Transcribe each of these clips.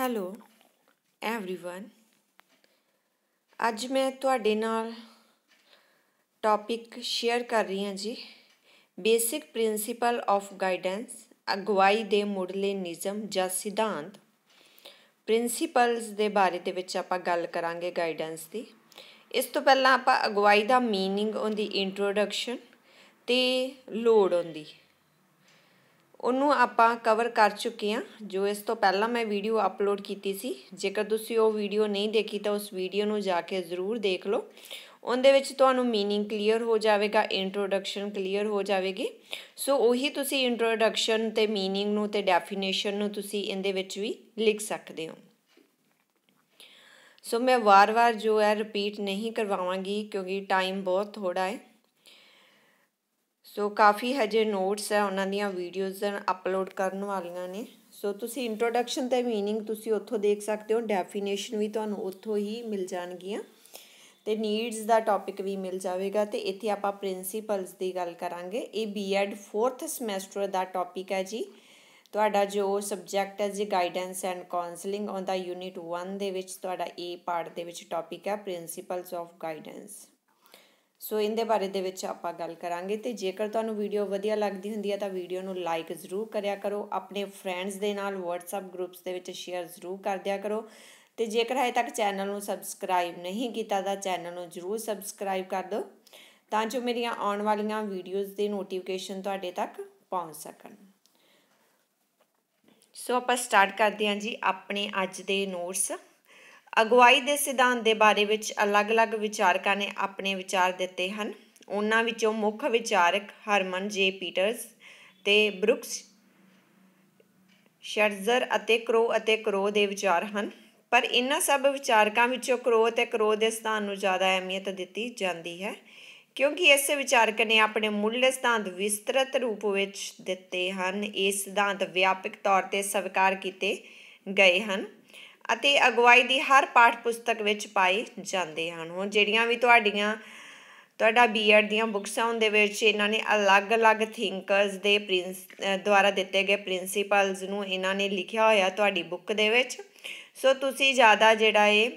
hello everyone ਅੱਜ ਮੈਂ ਤੁਹਾਡੇ ਨਾਲ ਟੌਪਿਕ ਸ਼ੇਅਰ ਕਰ ਰਹੀ ਹਾਂ ਜੀ ਬੇਸਿਕ ਪ੍ਰਿੰਸੀਪਲ ਆਫ ਗਾਈਡੈਂਸ ਅਗਵਾਈ ਦੇ ਮੁੱਢਲੇ ਨਿਯਮ ਜਾਂ ਸਿਧਾਂਤ ਪ੍ਰਿੰਸੀਪਲਸ ਦੇ ਬਾਰੇ ਦੇ ਵਿੱਚ ਆਪਾਂ ਗੱਲ ਕਰਾਂਗੇ ਗਾਈਡੈਂਸ ਦੀ ਇਸ ਤੋਂ ਪਹਿਲਾਂ ਆਪਾਂ ਅਗਵਾਈ ਦਾ ਮੀਨਿੰਗ ਦੀ ਇੰਟਰੋਡਕਸ਼ਨ ਤੇ ਲੋਡ ਔਨ ਦੀ ਉਹਨੂੰ ਆਪਾਂ ਕਵਰ ਕਰ ਚੁੱਕੇ ਹਾਂ ਜੋ ਇਸ ਤੋਂ ਪਹਿਲਾਂ ਮੈਂ ਵੀਡੀਓ ਅਪਲੋਡ ਕੀਤੀ ਸੀ ਜੇਕਰ ਤੁਸੀਂ ਉਹ ਵੀਡੀਓ ਨਹੀਂ ਦੇਖੀ ਤਾਂ ਉਸ ਵੀਡੀਓ ਨੂੰ ਜਾ ਕੇ ਜ਼ਰੂਰ ਦੇਖ ਲਓ ਉਹਦੇ ਵਿੱਚ ਤੁਹਾਨੂੰ मीनिंग ਕਲੀਅਰ ਹੋ ਜਾਵੇਗਾ ਇੰਟਰੋਡਕਸ਼ਨ ਕਲੀਅਰ ਹੋ ਜਾਵੇਗੀ ਸੋ ਉਹੀ ਤੁਸੀਂ ਇੰਟਰੋਡਕਸ਼ਨ ਤੇ मीनिंग ਨੂੰ ਤੇ ਡੈਫੀਨੇਸ਼ਨ ਨੂੰ ਤੁਸੀਂ ਇਹਦੇ ਵਿੱਚ ਵੀ ਲਿਖ ਸਕਦੇ ਹੋ ਸੋ ਮੈਂ ਵਾਰ-ਵਾਰ ਜੋ ਹੈ ਰਿਪੀਟ ਨਹੀਂ ਕਰਵਾਵਾਂਗੀ ਕਿਉਂਕਿ ਟਾਈਮ ਬਹੁਤ ਥੋੜਾ ਹੈ ਸੋ ਕਾਫੀ ਹਜੇ ਨੋਟਸ ਹੈ ਉਹਨਾਂ ਦੀਆਂ ਵੀਡੀਓਜ਼ ਅਪਲੋਡ ਕਰਨ ਵਾਲੀਆਂ ਨੇ ਸੋ ਤੁਸੀਂ ਇੰਟਰੋਡਕਸ਼ਨ ਤੇ मीनिंग ਤੁਸੀਂ ਉੱਥੋਂ ਦੇਖ ਸਕਦੇ ਹੋ ਡੈਫੀਨੇਸ਼ਨ ਵੀ ਤੁਹਾਨੂੰ ਉੱਥੋਂ ਹੀ ਮਿਲ ਜਾਣਗੀਆਂ ਤੇ ਨੀਡਸ ਦਾ ਟੌਪਿਕ ਵੀ ਮਿਲ ਜਾਵੇਗਾ ਤੇ ਇੱਥੇ ਆਪਾਂ ਪ੍ਰਿੰਸੀਪਲਸ ਦੀ ਗੱਲ ਕਰਾਂਗੇ ਇਹ ਬੀਐਡ 4th ਸਮੈਸਟਰ ਦਾ ਟੌਪਿਕ ਹੈ ਜੀ ਤੁਹਾਡਾ ਜੋ ਸਬਜੈਕਟ ਹੈ ਜੀ ਗਾਈਡੈਂਸ ਐਂਡ ਕਾਉਂਸਲਿੰਗ ਔਨ ਦਾ ਯੂਨਿਟ 1 ਦੇ ਵਿੱਚ ਤੁਹਾਡਾ ਏ ਪਾਰਟ ਦੇ ਵਿੱਚ ਟੌਪਿਕ ਹੈ ਪ੍ਰਿੰਸੀਪਲਸ ਆਫ ਗਾਈਡੈਂਸ ਸੋ ਇਹਦੇ ਬਾਰੇ ਦੇ ਵਿੱਚ ਆਪਾਂ ਗੱਲ ਕਰਾਂਗੇ ਤੇ ਜੇਕਰ ਤੁਹਾਨੂੰ ਵੀਡੀਓ ਵਧੀਆ ਲੱਗਦੀ ਹੁੰਦੀ ਹੈ ਤਾਂ ਵੀਡੀਓ ਨੂੰ ਲਾਈਕ ਜ਼ਰੂਰ ਕਰਿਆ ਕਰੋ ਆਪਣੇ ਫਰੈਂਡਸ ਦੇ ਨਾਲ WhatsApp ਗਰੁੱਪਸ ਦੇ ਵਿੱਚ ਸ਼ੇਅਰ ਜ਼ਰੂਰ ਕਰ ਦਿਆ ਕਰੋ ਤੇ ਜੇਕਰ ਹਜੇ ਤੱਕ ਚੈਨਲ ਨੂੰ ਸਬਸਕ੍ਰਾਈਬ ਨਹੀਂ ਕੀਤਾ ਤਾਂ ਚੈਨਲ ਨੂੰ ਜ਼ਰੂਰ ਸਬਸਕ੍ਰਾਈਬ ਕਰ ਦਿਓ ਤਾਂ ਜੋ ਮੇਰੀਆਂ ਆਉਣ ਵਾਲੀਆਂ ਵੀਡੀਓਜ਼ ਦੀ ਨੋਟੀਫਿਕੇਸ਼ਨ ਤੁਹਾਡੇ ਤੱਕ ਪਹੁੰਚ ਸਕਣ ਸੋ ਆਪਾਂ ਸਟਾਰਟ ਕਰਦੇ ਹਾਂ ਜੀ ਆਪਣੇ ਅੱਜ ਦੇ ਨੋਟਸ ਅਗਵਾਈ ਦੇ ਸਿਧਾਂਤ ਦੇ ਬਾਰੇ ਵਿੱਚ ਅਲੱਗ-ਅਲੱਗ ਵਿਚਾਰਕਾਂ ਨੇ ਆਪਣੇ ਵਿਚਾਰ ਦਿੱਤੇ ਹਨ ਉਹਨਾਂ ਵਿੱਚੋਂ ਮੁੱਖ ਵਿਚਾਰਕ ਹਰਮਨ ਜੇ ਪੀਟਰਸ ਤੇ ਬਰੁਕਸ ਸ਼ਰਜ਼ਰ ਅਤੇ ਕਰੋ ਅਤੇ ਕਰੋ ਦੇ ਵਿਚਾਰ ਹਨ ਪਰ ਇਹਨਾਂ ਸਭ ਵਿਚਾਰਕਾਂ ਵਿੱਚੋਂ ਕਰੋ ਅਤੇ ਕਰੋ ਦੇ ਸਿਧਾਂਤ ਨੂੰ ਜ਼ਿਆਦਾ ਅਹਿਮੀਅਤ ਦਿੱਤੀ ਜਾਂਦੀ ਹੈ ਕਿਉਂਕਿ ਇਸੇ ਵਿਚਾਰਕ ਨੇ ਆਪਣੇ ਮੁੱਢਲੇ ਸਿਧਾਂਤ ਵਿਸਤ੍ਰਿਤ ਰੂਪ ਵਿੱਚ ਦਿੱਤੇ ਹਨ ਇਹ ਸਿਧਾਂਤ ਵਿਆਪਕ ਤੌਰ ਤੇ ਸਵੀਕਾਰ ਕੀਤੇ ਗਏ ਹਨ ਅਤੇ ਅਗਵਾਈ ਦੀ ਹਰ ਪਾਠ ਪੁਸਤਕ ਵਿੱਚ ਪਾਈ ਜਾਂਦੇ ਹਨ ਹੁਣ ਜਿਹੜੀਆਂ ਵੀ ਤੁਹਾਡੀਆਂ ਤੁਹਾਡਾ ਬੀਐਡ ਦੀਆਂ ਬੁੱਕਸ ਆ ਉਹਦੇ ਵਿੱਚ ਇਹਨਾਂ ਨੇ ਅਲੱਗ-ਅਲੱਗ ਥਿੰਕਰਸ ਦੇ ਪ੍ਰਿੰਸ ਦੁਆਰਾ ਦਿੱਤੇ ਗਏ ਪ੍ਰਿੰਸੀਪਲਸ ਨੂੰ ਇਹਨਾਂ ਨੇ ਲਿਖਿਆ ਹੋਇਆ ਤੁਹਾਡੀ ਬੁੱਕ ਦੇ ਵਿੱਚ ਸੋ ਤੁਸੀਂ ਜ਼ਿਆਦਾ ਜਿਹੜਾ ਇਹ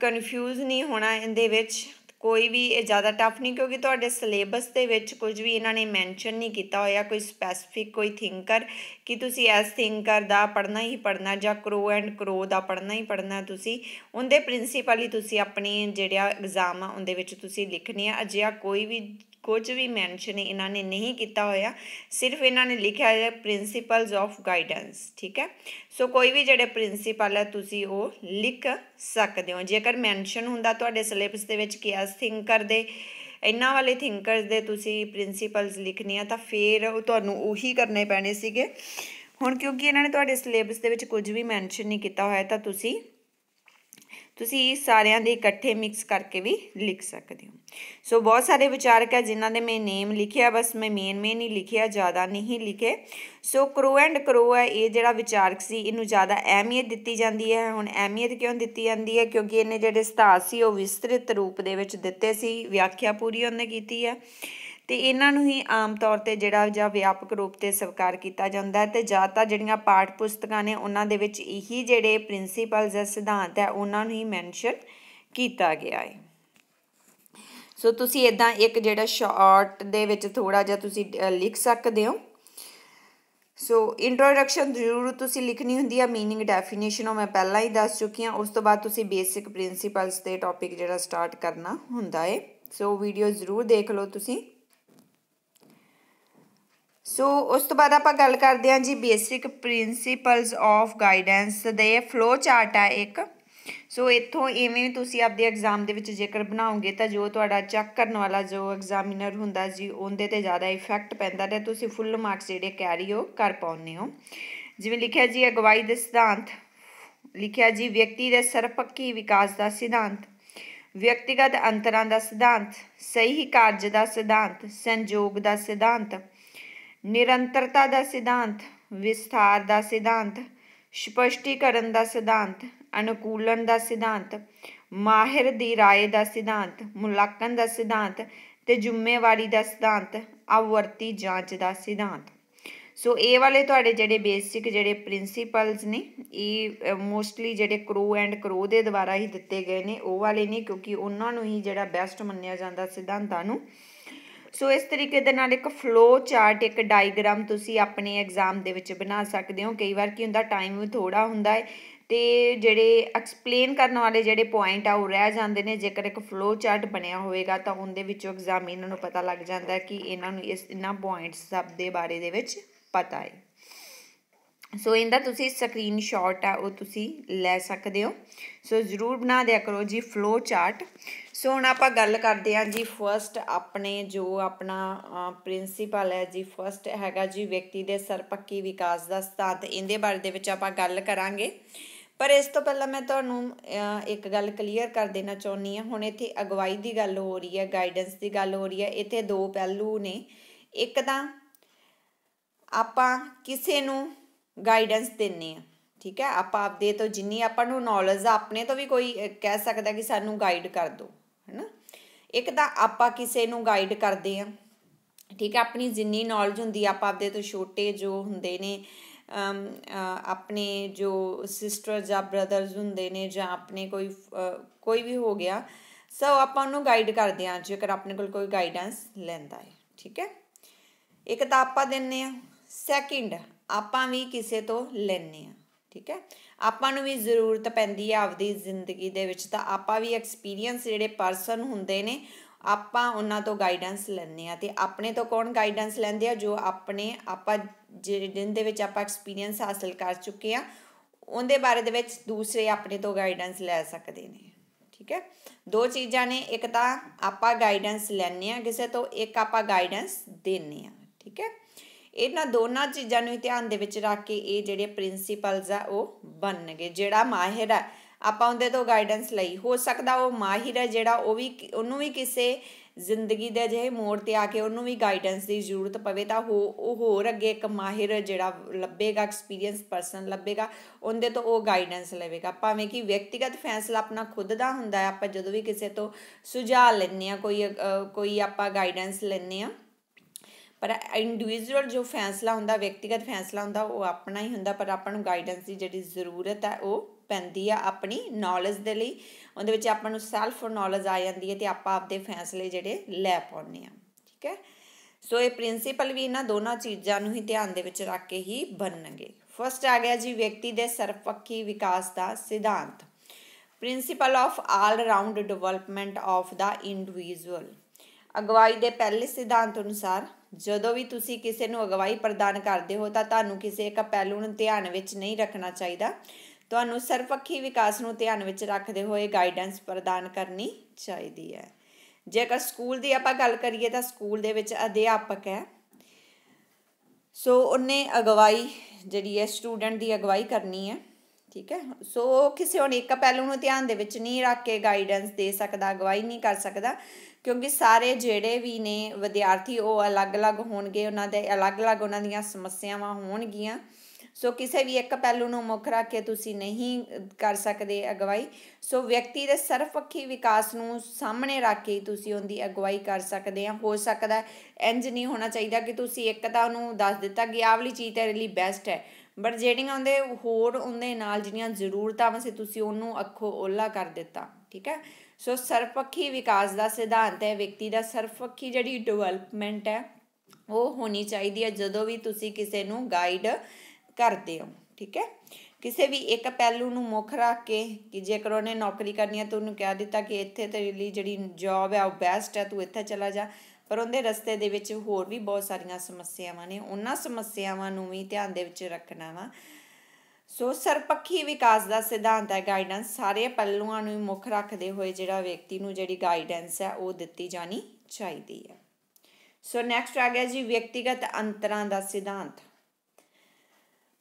ਕਨਫਿਊਜ਼ ਨਹੀਂ ਹੋਣਾ ਇਹਦੇ ਵਿੱਚ ਕੋਈ ਵੀ ਇਹ ਜ਼ਿਆਦਾ ਟਫ ਨਹੀਂ ਕਿਉਂਕਿ ਤੁਹਾਡੇ ਸਿਲੇਬਸ ਦੇ ਵਿੱਚ ਕੁਝ ਵੀ ਇਹਨਾਂ ਨੇ ਮੈਂਸ਼ਨ ਨਹੀਂ ਕੀਤਾ ਹੋਇਆ ਕੋਈ ਸਪੈਸੀਫਿਕ ਕੋਈ ਥਿੰਕਰ ਕਿ ਤੁਸੀਂ ਐਸ ਥਿੰਕਰ ਦਾ ਪੜਨਾ ਹੀ ਪੜਨਾ ਜਾਂ ਕਰੋ ਐਂਡ ਕਰੋ ਦਾ ਪੜਨਾ ਹੀ ਪੜਨਾ ਤੁਸੀਂ ਉਹਦੇ ਪ੍ਰਿੰਸੀਪਲ ਹੀ ਤੁਸੀਂ ਆਪਣੀ ਜਿਹੜਾ ਐਗਜ਼ਾਮ ਆ ਉਹਦੇ ਵਿੱਚ ਤੁਸੀਂ ਲਿਖਣੀ ਆ ਅਜਿਹਾ ਕੋਈ ਵੀ ਕੁਝ ਵੀ ਮੈਂਸ਼ਨ ਇਹਨਾਂ ਨੇ ਨਹੀਂ ਕੀਤਾ ਹੋਇਆ ਸਿਰਫ ਇਹਨਾਂ ਨੇ ਲਿਖਿਆ ਹੈ ਪ੍ਰਿੰਸੀਪਲਸ ਆਫ ਗਾਈਡੈਂਸ ਠੀਕ ਹੈ ਸੋ ਕੋਈ ਵੀ ਜਿਹੜੇ ਪ੍ਰਿੰਸੀਪਲ ਹੈ ਤੁਸੀਂ ਉਹ ਲਿਖ ਸਕਦੇ ਹੋ ਜੇਕਰ ਮੈਂਸ਼ਨ ਹੁੰਦਾ ਤੁਹਾਡੇ ਸਿਲੇਬਸ ਦੇ ਵਿੱਚ ਐਸ ਥਿੰਕਰ ਦੇ ਇਹਨਾਂ ਵਾਲੇ ਥਿੰਕਰਸ ਦੇ ਤੁਸੀਂ ਪ੍ਰਿੰਸੀਪਲਸ ਲਿਖਨੇ ਆ ਤਾਂ ਫੇਰ ਉਹ ਤੁਹਾਨੂੰ ਉਹੀ ਕਰਨੇ ਪੈਣੇ ਸੀਗੇ ਹੁਣ ਕਿਉਂਕਿ ਇਹਨਾਂ ਨੇ ਤੁਹਾਡੇ ਸਿਲੇਬਸ ਦੇ ਵਿੱਚ ਕੁਝ ਵੀ ਮੈਂਸ਼ਨ ਨਹੀਂ ਕੀਤਾ ਹੋਇਆ ਤਾਂ ਤੁਸੀਂ ਤੁਸੀਂ ਸਾਰਿਆਂ ਦੇ ਇਕੱਠੇ ਮਿਕਸ ਕਰਕੇ ਵੀ ਲਿਖ ਸਕਦੇ ਹੋ ਸੋ ਬਹੁਤ ਸਾਰੇ ਵਿਚਾਰਕ ਹੈ ਜਿਨ੍ਹਾਂ ਦੇ ਮੈਂ ਨੇਮ ਲਿਖਿਆ ਬਸ ਮੈਂ ਮੇਨ ਮੇਨ ਹੀ ਲਿਖਿਆ ਜ਼ਿਆਦਾ ਨਹੀਂ ਲਿਖੇ ਸੋ ਕਰੋ ਐਂਡ ਕਰੋ ਹੈ ਇਹ ਜਿਹੜਾ ਵਿਚਾਰਕ ਸੀ ਇਹਨੂੰ ਜ਼ਿਆਦਾ ਅਹਿਮੀਅਤ ਦਿੱਤੀ ਜਾਂਦੀ ਹੈ ਹੁਣ ਅਹਿਮੀਅਤ ਕਿਉਂ ਦਿੱਤੀ ਜਾਂਦੀ ਹੈ ਕਿਉਂਕਿ ਇਹਨੇ ਜਿਹੜੇ ਸਤਾਸ ਸੀ ਉਹ ਵਿਸਤ੍ਰਿਤ ਰੂਪ ਦੇ ਵਿੱਚ ਦਿੱਤੇ ਸੀ ਵਿਆਖਿਆ ਪੂਰੀ ਉਹਨੇ ਕੀਤੀ ਹੈ ਤੇ ਇਹਨਾਂ ਨੂੰ ਹੀ ਆਮ ਤੌਰ ਤੇ ਜਿਹੜਾ ਜਾਂ ਵਿਆਪਕ ਰੂਪ ਤੇ ਸਵੀਕਾਰ ਕੀਤਾ ਜਾਂਦਾ ਹੈ ਤੇ ਜਾਂ ਤਾਂ ਜਿਹੜੀਆਂ ਪਾਠ ਪੁਸਤਕਾਂ ਨੇ ਉਹਨਾਂ ਦੇ ਵਿੱਚ ਇਹੀ ਜਿਹੜੇ ਪ੍ਰਿੰਸੀਪਲਸ ਜਾਂ ਸਿਧਾਂਤ ਹੈ ਉਹਨਾਂ ਨੂੰ ਹੀ ਮੈਂਸ਼ਨ ਕੀਤਾ ਗਿਆ ਹੈ ਸੋ ਤੁਸੀਂ ਇਦਾਂ ਇੱਕ ਜਿਹੜਾ ਸ਼ਾਰਟ ਦੇ ਵਿੱਚ ਥੋੜਾ ਜਿਹਾ ਤੁਸੀਂ ਲਿਖ ਸਕਦੇ ਹੋ ਸੋ ਇੰਟਰੋਡਕਸ਼ਨ ਜ਼ਰੂਰ ਤੁਸੀਂ ਲਿਖਣੀ ਹੁੰਦੀ ਹੈ मीनिंग ਡੈਫੀਨੇਸ਼ਨ ਉਹ ਮੈਂ ਪਹਿਲਾਂ ਹੀ ਦੱਸ ਚੁੱਕੀ ਹਾਂ ਉਸ ਤੋਂ ਬਾਅਦ ਤੁਸੀਂ ਬੇਸਿਕ ਪ੍ਰਿੰਸੀਪਲਸ ਤੇ ਟੌਪਿਕ ਜਿਹੜਾ ਸਟਾਰਟ ਕਰਨਾ ਹੁੰਦਾ ਹੈ ਸੋ ਵੀਡੀਓ ਜ਼ਰੂਰ ਦੇਖ ਲਓ ਤੁਸੀਂ ਸੋ ਉਸ ਤੋਂ ਬਾਅਦ ਆਪਾਂ ਗੱਲ ਕਰਦੇ ਹਾਂ ਜੀ ਬੇਸਿਕ ਪ੍ਰਿੰਸੀਪਲਸ ਆਫ ਗਾਈਡੈਂਸ ਦੇ ਫਲੋ ਚਾਰਟ ਆ ਇੱਕ ਸੋ ਇੱਥੋਂ ਇਵੇਂ ਤੁਸੀਂ ਆਪਦੇ ਐਗਜ਼ਾਮ ਦੇ ਵਿੱਚ ਜੇਕਰ ਬਣਾਉਂਗੇ ਤਾਂ ਜੋ ਤੁਹਾਡਾ ਚੈੱਕ ਕਰਨ ਵਾਲਾ ਜੋ ਐਗਜ਼ਾਮੀਨਰ ਹੁੰਦਾ ਜੀ ਉਹਦੇ ਤੇ ਜ਼ਿਆਦਾ ਇਫੈਕਟ ਪੈਂਦਾ ਤੇ ਤੁਸੀਂ ਫੁੱਲ ਮਾਰਕਸ ਜਿਹੜੇ ਕੈਰੀ ਹੋ ਕਰ ਪਾਉਂਦੇ ਹੋ ਜਿਵੇਂ ਲਿਖਿਆ ਜੀ ਅਗਵਾਈ ਦੇ ਸਿਧਾਂਤ ਲਿਖਿਆ ਜੀ ਵਿਅਕਤੀ ਦੇ ਸਰਪੱਕੀ ਵਿਕਾਸ ਦਾ ਸਿਧਾਂਤ ਵਿਅਕਤੀਗਤ ਅੰਤਰਾਂ ਦਾ ਸਿਧਾਂਤ ਸਹੀ ਕਾਰਜ ਦਾ ਸਿਧਾਂਤ ਸੰਯੋਗ ਦਾ ਸਿਧਾਂਤ ਨਿਰੰਤਰਤਾ ਦਾ ਸਿਧਾਂਤ ਵਿਸਥਾਰ ਦਾ ਸਿਧਾਂਤ ਸਪਸ਼ਟੀਕਰਨ ਦਾ ਸਿਧਾਂਤ ਅਨੁਕੂਲਨ ਦਾ ਸਿਧਾਂਤ ਮਾਹਿਰ ਦੀ رائے ਦਾ ਸਿਧਾਂਤ ਮੁਲਾਂਕਣ ਦਾ ਸਿਧਾਂਤ ਤੇ ਜ਼ਿੰਮੇਵਾਰੀ ਦਾ ਸਿਧਾਂਤ ਆਵਰਤੀ ਜਾਂਚ ਦਾ ਸਿਧਾਂਤ ਸੋ ਇਹ ਵਾਲੇ ਤੁਹਾਡੇ ਜਿਹੜੇ ਬੇਸਿਕ ਜਿਹੜੇ ਪ੍ਰਿੰਸੀਪਲਸ ਨੇ ਇਹ ਮੋਸਟਲੀ ਜਿਹੜੇ ਕਰੋ ਐਂਡ ਕਰੋ ਦੇ ਦੁਆਰਾ ਹੀ ਦਿੱਤੇ ਗਏ ਨੇ ਉਹ ਵਾਲੇ ਨੇ ਕਿਉਂਕਿ ਉਹਨਾਂ ਨੂੰ ਹੀ ਜਿਹੜਾ ਬੈਸਟ ਮੰਨਿਆ ਜਾਂਦਾ ਸਿਧਾਂਤਾਂ ਨੂੰ ਸੋ ਇਸ ਤਰੀਕੇ ਦੇ ਨਾਲ ਇੱਕ ਫਲੋ ਚਾਰਟ ਇੱਕ ਡਾਇਗ੍ਰਾਮ ਤੁਸੀਂ ਆਪਣੇ ਐਗਜ਼ਾਮ ਦੇ ਵਿੱਚ ਬਣਾ ਸਕਦੇ ਹੋ ਕਈ ਵਾਰ ਕੀ ਹੁੰਦਾ ਟਾਈਮ ਵੀ ਥੋੜਾ ਹੁੰਦਾ ਹੈ ਤੇ ਜਿਹੜੇ ਐਕਸਪਲੇਨ ਕਰਨ ਵਾਲੇ ਜਿਹੜੇ ਪੁਆਇੰਟ ਆ ਉਹ ਰਹਿ ਜਾਂਦੇ ਨੇ ਜੇਕਰ ਇੱਕ ਫਲੋ ਚਾਰਟ ਬਣਿਆ ਹੋਵੇਗਾ ਤਾਂ ਉਹਦੇ ਵਿੱਚੋਂ ਐਗਜ਼ਾਮੀਨਰ ਨੂੰ ਪਤਾ ਲੱਗ ਜਾਂਦਾ ਕਿ ਇਹਨਾਂ ਨੂੰ ਇਸ ਇਹਨਾਂ ਪੁਆਇੰਟਸ ਸਭ ਦੇ ਬਾਰੇ ਦੇ ਵਿੱਚ ਪਤਾ ਹੈ ਸੋ ਇਹਦਾ ਤੁਸੀਂ ਸਕਰੀਨਸ਼ਾਟ ਆ ਉਹ ਤੁਸੀਂ ਲੈ ਸਕਦੇ ਹੋ ਸੋ ਜ਼ਰੂਰ ਬਣਾ ਦਿਆ ਕਰੋ ਜੀ ਫਲੋ ਚਾਰਟ ਸੋ ਹੁਣ ਆਪਾਂ ਗੱਲ ਕਰਦੇ ਹਾਂ ਜੀ ਫਰਸਟ ਆਪਣੇ ਜੋ ਆਪਣਾ ਪ੍ਰਿੰਸੀਪਲ ਹੈ ਜੀ ਫਰਸਟ ਹੈਗਾ ਜੀ ਵਿਅਕਤੀ ਦੇ ਸਰਪੱਕੀ ਵਿਕਾਸ ਦਾ ਸਤਾਤ ਇਹਦੇ ਬਾਰੇ ਦੇ ਵਿੱਚ ਆਪਾਂ ਗੱਲ ਕਰਾਂਗੇ ਪਰ ਇਸ ਤੋਂ ਪਹਿਲਾਂ ਮੈਂ ਤੁਹਾਨੂੰ ਇੱਕ ਗੱਲ ਕਲੀਅਰ ਕਰ ਦੇਣਾ ਚਾਹੁੰਦੀ ਹਾਂ ਹੁਣ ਇੱਥੇ ਅਗਵਾਈ ਦੀ ਗੱਲ ਹੋ ਰਹੀ ਹੈ ਗਾਈਡੈਂਸ ਦੀ ਗੱਲ ਹੋ ਰਹੀ ਹੈ ਇੱਥੇ ਦੋ ਪਹਿਲੂ ਨੇ ਇੱਕ ਤਾਂ ਆਪਾਂ ਕਿਸੇ ਨੂੰ ਗਾਈਡੈਂਸ ਦਿੰਨੇ ਆ ਠੀਕ ਹੈ ਆਪਾਂ ਆਪਦੇ ਤੋਂ ਜਿੰਨੀ ਆਪਾਂ ਨੂੰ ਨੌਲੇਜ ਆ ਆਪਣੇ ਤੋਂ ਵੀ ਕੋਈ ਕਹਿ ਸਕਦਾ ਕਿ ਸਾਨੂੰ ਗਾਈਡ ਕਰ ਦੋ ਇੱਕ ਤਾਂ ਆਪਾਂ ਕਿਸੇ ਨੂੰ ਗਾਈਡ ਕਰਦੇ ਆ ਠੀਕ ਹੈ ਆਪਣੀ ਜਿੰਨੀ ਨੌਲੇਜ ਹੁੰਦੀ ਆ ਆਪਾਂ ਆਪਦੇ ਤੋਂ ਛੋਟੇ ਜੋ ਹੁੰਦੇ ਨੇ ਆਪਣੇ ਜੋ ਸਿਸਟਰ ਜਾਂ ਬ੍ਰਦਰਸ ਹੁੰਦੇ ਨੇ ਜਾਂ ਆਪਣੇ ਕੋਈ ਕੋਈ ਵੀ ਹੋ ਗਿਆ ਸੋ ਆਪਾਂ ਉਹਨੂੰ ਗਾਈਡ ਕਰਦੇ ਆ ਜੇਕਰ ਆਪਣੇ ਕੋਲ ਕੋਈ ਗਾਈਡੈਂਸ ਲੈਂਦਾ ਹੈ ਠੀਕ ਹੈ ਇੱਕ ਤਾਂ ਆਪਾਂ ਦਿੰਨੇ ਆ ਸੈਕਿੰਡ ਆਪਾਂ ਵੀ ਕਿਸੇ ਤੋਂ ਲੈਣੇ ਆ ਠੀਕ ਹੈ ਆਪਾਂ ਨੂੰ ਵੀ ਜ਼ਰੂਰਤ ਪੈਂਦੀ ਹੈ ਆਪਦੀ ਜ਼ਿੰਦਗੀ ਦੇ ਵਿੱਚ ਤਾਂ ਆਪਾਂ ਵੀ ਐਕਸਪੀਰੀਅੰਸ ਜਿਹੜੇ ਪਰਸਨ ਹੁੰਦੇ ਨੇ ਆਪਾਂ ਉਹਨਾਂ ਤੋਂ ਗਾਈਡੈਂਸ ਲੈਣੇ ਆ ਤੇ ਆਪਣੇ ਤੋਂ ਕੌਣ ਗਾਈਡੈਂਸ ਲੈਂਦੇ ਆ ਜੋ ਆਪਣੇ ਆਪਾਂ ਜਿਹਨ ਦੇ ਵਿੱਚ ਆਪਾਂ ਐਕਸਪੀਰੀਅੰਸ ਹਾਸਲ ਕਰ ਚੁੱਕੇ ਆ ਉਹਦੇ ਬਾਰੇ ਦੇ ਵਿੱਚ ਦੂਸਰੇ ਆਪਣੇ ਤੋਂ ਗਾਈਡੈਂਸ ਲੈ ਸਕਦੇ ਨੇ ਠੀਕ ਹੈ ਦੋ ਚੀਜ਼ਾਂ ਨੇ ਇੱਕ ਤਾਂ ਆਪਾਂ ਗਾਈਡੈਂਸ ਲੈਣੇ ਆ ਕਿਸੇ ਤੋਂ ਇੱਕ ਆਪਾਂ ਗਾਈਡੈਂਸ ਦੇਣੇ ਆ ਠੀਕ ਹੈ ਇਹਨਾਂ ਦੋਨਾਂ ਚੀਜ਼ਾਂ ਨੂੰ ਧਿਆਨ ਦੇ ਵਿੱਚ ਰੱਖ ਕੇ ਇਹ ਜਿਹੜੇ ਪ੍ਰਿੰਸੀਪਲਸ ਆ ਉਹ ਬਣਨਗੇ ਜਿਹੜਾ ਮਾਹਿਰ ਆ ਆਪਾਂ ਉਹਦੇ ਤੋਂ ਗਾਈਡੈਂਸ ਲਈ ਹੋ ਸਕਦਾ ਉਹ ਮਾਹਿਰ ਹੈ ਜਿਹੜਾ ਉਹ ਵੀ ਉਹਨੂੰ ਵੀ ਕਿਸੇ ਜ਼ਿੰਦਗੀ ਦੇ ਜਿਹੇ ਮੋੜ ਤੇ ਆ ਕੇ ਉਹਨੂੰ ਵੀ ਗਾਈਡੈਂਸ ਦੀ ਜ਼ਰੂਰਤ ਪਵੇ ਤਾਂ ਉਹ ਹੋਰ ਅੱਗੇ ਇੱਕ ਮਾਹਿਰ ਜਿਹੜਾ ਲੱਭੇਗਾ ਐਕਸਪੀਰੀਅੰਸ ਪਰਸਨ ਲੱਭੇਗਾ ਉਹਦੇ ਤੋਂ ਉਹ ਗਾਈਡੈਂਸ ਲਵੇਗਾ ਭਾਵੇਂ ਕਿ ਵਿਅਕਤੀਗਤ ਫੈਸਲਾ ਆਪਣਾ ਖੁਦ ਦਾ ਹੁੰਦਾ ਹੈ ਆਪਾਂ ਜਦੋਂ ਵੀ ਕਿਸੇ ਤੋਂ ਸੁਝਾਅ ਲੈਣੇ ਆ ਕੋਈ ਕੋਈ ਆਪਾਂ ਗਾਈਡੈਂਸ ਲੈਣੇ ਆ ਪਰ ਇੰਡੀਵਿਜੂਅਲ ਜੋ ਫੈਸਲਾ ਹੁੰਦਾ ਵਿਅਕਤੀਗਤ ਫੈਸਲਾ ਹੁੰਦਾ ਉਹ ਆਪਣਾ ਹੀ ਹੁੰਦਾ ਪਰ ਆਪਾਂ ਨੂੰ ਗਾਈਡੈਂਸ ਦੀ ਜਿਹੜੀ ਜ਼ਰੂਰਤ ਹੈ ਉਹ ਪੈਂਦੀ ਆ ਆਪਣੀ ਨੌਲੇਜ ਦੇ ਲਈ ਉਹਦੇ ਵਿੱਚ ਆਪਾਂ ਨੂੰ ਸੈਲਫ ਨੌਲੇਜ ਆ ਜਾਂਦੀ ਹੈ ਤੇ ਆਪਾਂ ਆਪਦੇ ਫੈਸਲੇ ਜਿਹੜੇ ਲੈ ਪਾਉਂਦੇ ਆ ਠੀਕ ਹੈ ਸੋ ਇਹ ਪ੍ਰਿੰਸੀਪਲ ਵੀ ਇਹਨਾਂ ਦੋਨਾਂ ਚੀਜ਼ਾਂ ਨੂੰ ਹੀ ਧਿਆਨ ਦੇ ਵਿੱਚ ਰੱਖ ਕੇ ਹੀ ਬਣਨਗੇ ਫਸਟ ਆ ਗਿਆ ਜੀ ਵਿਅਕਤੀ ਦੇ ਸਰਵਪੱਖੀ ਵਿਕਾਸ ਦਾ ਸਿਧਾਂਤ principle of all round development of ਦਾ ਇੰਡੀਵਿਜੂਅਲ ਅਗਵਾਈ ਦੇ ਪਹਿਲੇ ਸਿਧਾਂਤ ਅਨੁਸਾਰ ਜਦੋਂ ਵੀ ਤੁਸੀਂ ਕਿਸੇ ਨੂੰ ਅਗਵਾਈ ਪ੍ਰਦਾਨ ਕਰਦੇ ਹੋ ਤਾਂ ਤੁਹਾਨੂੰ ਕਿਸੇ ਇੱਕ ਪਹਿਲੂ ਨੂੰ ਧਿਆਨ ਵਿੱਚ ਨਹੀਂ ਰੱਖਣਾ ਚਾਹੀਦਾ ਤੁਹਾਨੂੰ ਸਰਵਪੱਖੀ ਵਿਕਾਸ ਨੂੰ ਧਿਆਨ ਵਿੱਚ ਰੱਖਦੇ ਹੋਏ ਗਾਈਡੈਂਸ ਪ੍ਰਦਾਨ ਕਰਨੀ ਚਾਹੀਦੀ ਹੈ ਜੇਕਰ ਸਕੂਲ ਦੀ ਆਪਾਂ ਗੱਲ ਕਰੀਏ ਤਾਂ ਸਕੂਲ ਦੇ ਵਿੱਚ ਅਧਿਆਪਕ ਹੈ ਸੋ ਉਹਨੇ ਅਗਵਾਈ ਜਿਹੜੀ ਹੈ ਸਟੂਡੈਂਟ ਦੀ ਅਗਵਾਈ ਕਰਨੀ ਹੈ ਠੀਕ ਹੈ ਸੋ ਕਿਸੇ ਹੁਣ ਇੱਕ ਪਹਿਲੂ ਨੂੰ ਧਿਆਨ ਦੇ ਵਿੱਚ ਨਹੀਂ ਰੱਖ ਕੇ ਗਾਈਡੈਂਸ ਦੇ ਸਕਦਾ ਅਗਵਾਈ ਨਹੀਂ ਕਰ ਸਕਦਾ ਕਿਉਂਕਿ ਸਾਰੇ ਜਿਹੜੇ ਵੀ ਨੇ ਵਿਦਿਆਰਥੀ ਉਹ ਅਲੱਗ-ਅਲੱਗ ਹੋਣਗੇ ਉਹਨਾਂ ਦੇ ਅਲੱਗ-ਅਲੱਗ ਉਹਨਾਂ ਦੀਆਂ ਸਮੱਸਿਆਵਾਂ ਹੋਣਗੀਆਂ ਸੋ ਕਿਸੇ ਵੀ ਇੱਕ ਪਹਿਲੂ ਨੂੰ ਮੁੱਖ ਰੱਖ ਕੇ ਤੁਸੀਂ ਨਹੀਂ ਕਰ ਸਕਦੇ ਅਗਵਾਈ ਸੋ ਵਿਅਕਤੀ ਦੇ ਸਰਵਪੱਖੀ ਵਿਕਾਸ ਨੂੰ ਸਾਹਮਣੇ ਰੱਖ ਕੇ ਤੁਸੀਂ ਉਹਦੀ ਅਗਵਾਈ ਕਰ ਸਕਦੇ ਆ ਹੋ ਸਕਦਾ ਇੰਜ ਨਹੀਂ ਹੋਣਾ ਚਾਹੀਦਾ ਕਿ ਤੁਸੀਂ ਇੱਕ ਤਾਂ ਉਹਨੂੰ ਦੱਸ ਦਿੱਤਾ ਕਿ ਆਹ ਵਾਲੀ ਚੀਜ਼ ਤੇਰੇ ਲਈ ਬੈਸਟ ਹੈ ਬਟ ਜਿਹੜੀਆਂ ਉਹਦੇ ਹੋਰ ਉਹਦੇ ਨਾਲ ਜਿਹੜੀਆਂ ਜ਼ਰੂਰਤਾਂ ਵਸੇ ਤੁਸੀਂ ਉਹਨੂੰ ਅੱਖੋਂ ਓਲਾ ਕਰ ਦਿੱਤਾ ਠੀਕ ਹੈ ਸੋ ਸਰਪੱਖੀ ਵਿਕਾਸ ਦਾ ਸਿਧਾਂਤ ਹੈ ਵਿਅਕਤੀ ਦਾ ਸਰਪੱਖੀ ਜਿਹੜੀ ਡਿਵੈਲਪਮੈਂਟ ਹੈ ਉਹ ਹੋਣੀ ਚਾਹੀਦੀ ਹੈ ਜਦੋਂ ਵੀ ਤੁਸੀਂ ਕਿਸੇ ਨੂੰ ਗਾਈਡ ਕਰਦੇ ਹੋ ਠੀਕ ਹੈ ਕਿਸੇ ਵੀ ਇੱਕ ਪਹਿਲੂ ਨੂੰ ਮੁੱਖ ਰੱਖ ਕੇ ਕਿ ਜੇਕਰ ਉਹਨੇ ਨੌਕਰੀ ਕਰਨੀ ਹੈ ਤਾਂ ਉਹਨੂੰ ਕਹਿ ਦਿੱਤਾ ਕਿ ਇੱਥੇ ਤੇਰੇ ਲਈ ਜਿਹੜੀ ਜੌਬ ਹੈ ਉਹ ਬੈਸਟ ਹੈ ਤੂੰ ਇੱਥੇ ਚਲਾ ਜਾ ਪਰ ਉਹਦੇ ਰਸਤੇ ਦੇ ਵਿੱਚ ਹੋਰ ਵੀ ਬਹੁਤ ਸਾਰੀਆਂ ਸਮੱਸਿਆਵਾਂ ਨੇ ਉਹਨਾਂ ਸਮੱਸਿਆਵਾਂ ਨੂੰ ਵੀ ਧਿਆਨ ਦੇ ਵਿੱਚ ਰੱਖਣਾ ਵਾ ਸੋ ਸਰਪੱਖੀ ਵਿਕਾਸ ਦਾ ਸਿਧਾਂਤ ਹੈ ਗਾਈਡੈਂਸ ਸਾਰੇ ਪੱਲੂਆਂ ਨੂੰ ਮੁੱਖ ਰੱਖਦੇ ਹੋਏ ਜਿਹੜਾ ਵਿਅਕਤੀ ਨੂੰ ਜਿਹੜੀ ਗਾਈਡੈਂਸ ਹੈ ਉਹ ਦਿੱਤੀ ਜਾਣੀ ਚਾਹੀਦੀ ਹੈ ਸੋ ਨੈਕਸਟ ਆ ਗਿਆ ਜੀ ਵਿਅਕਤੀਗਤ ਅੰਤਰਾਂ ਦਾ ਸਿਧਾਂਤ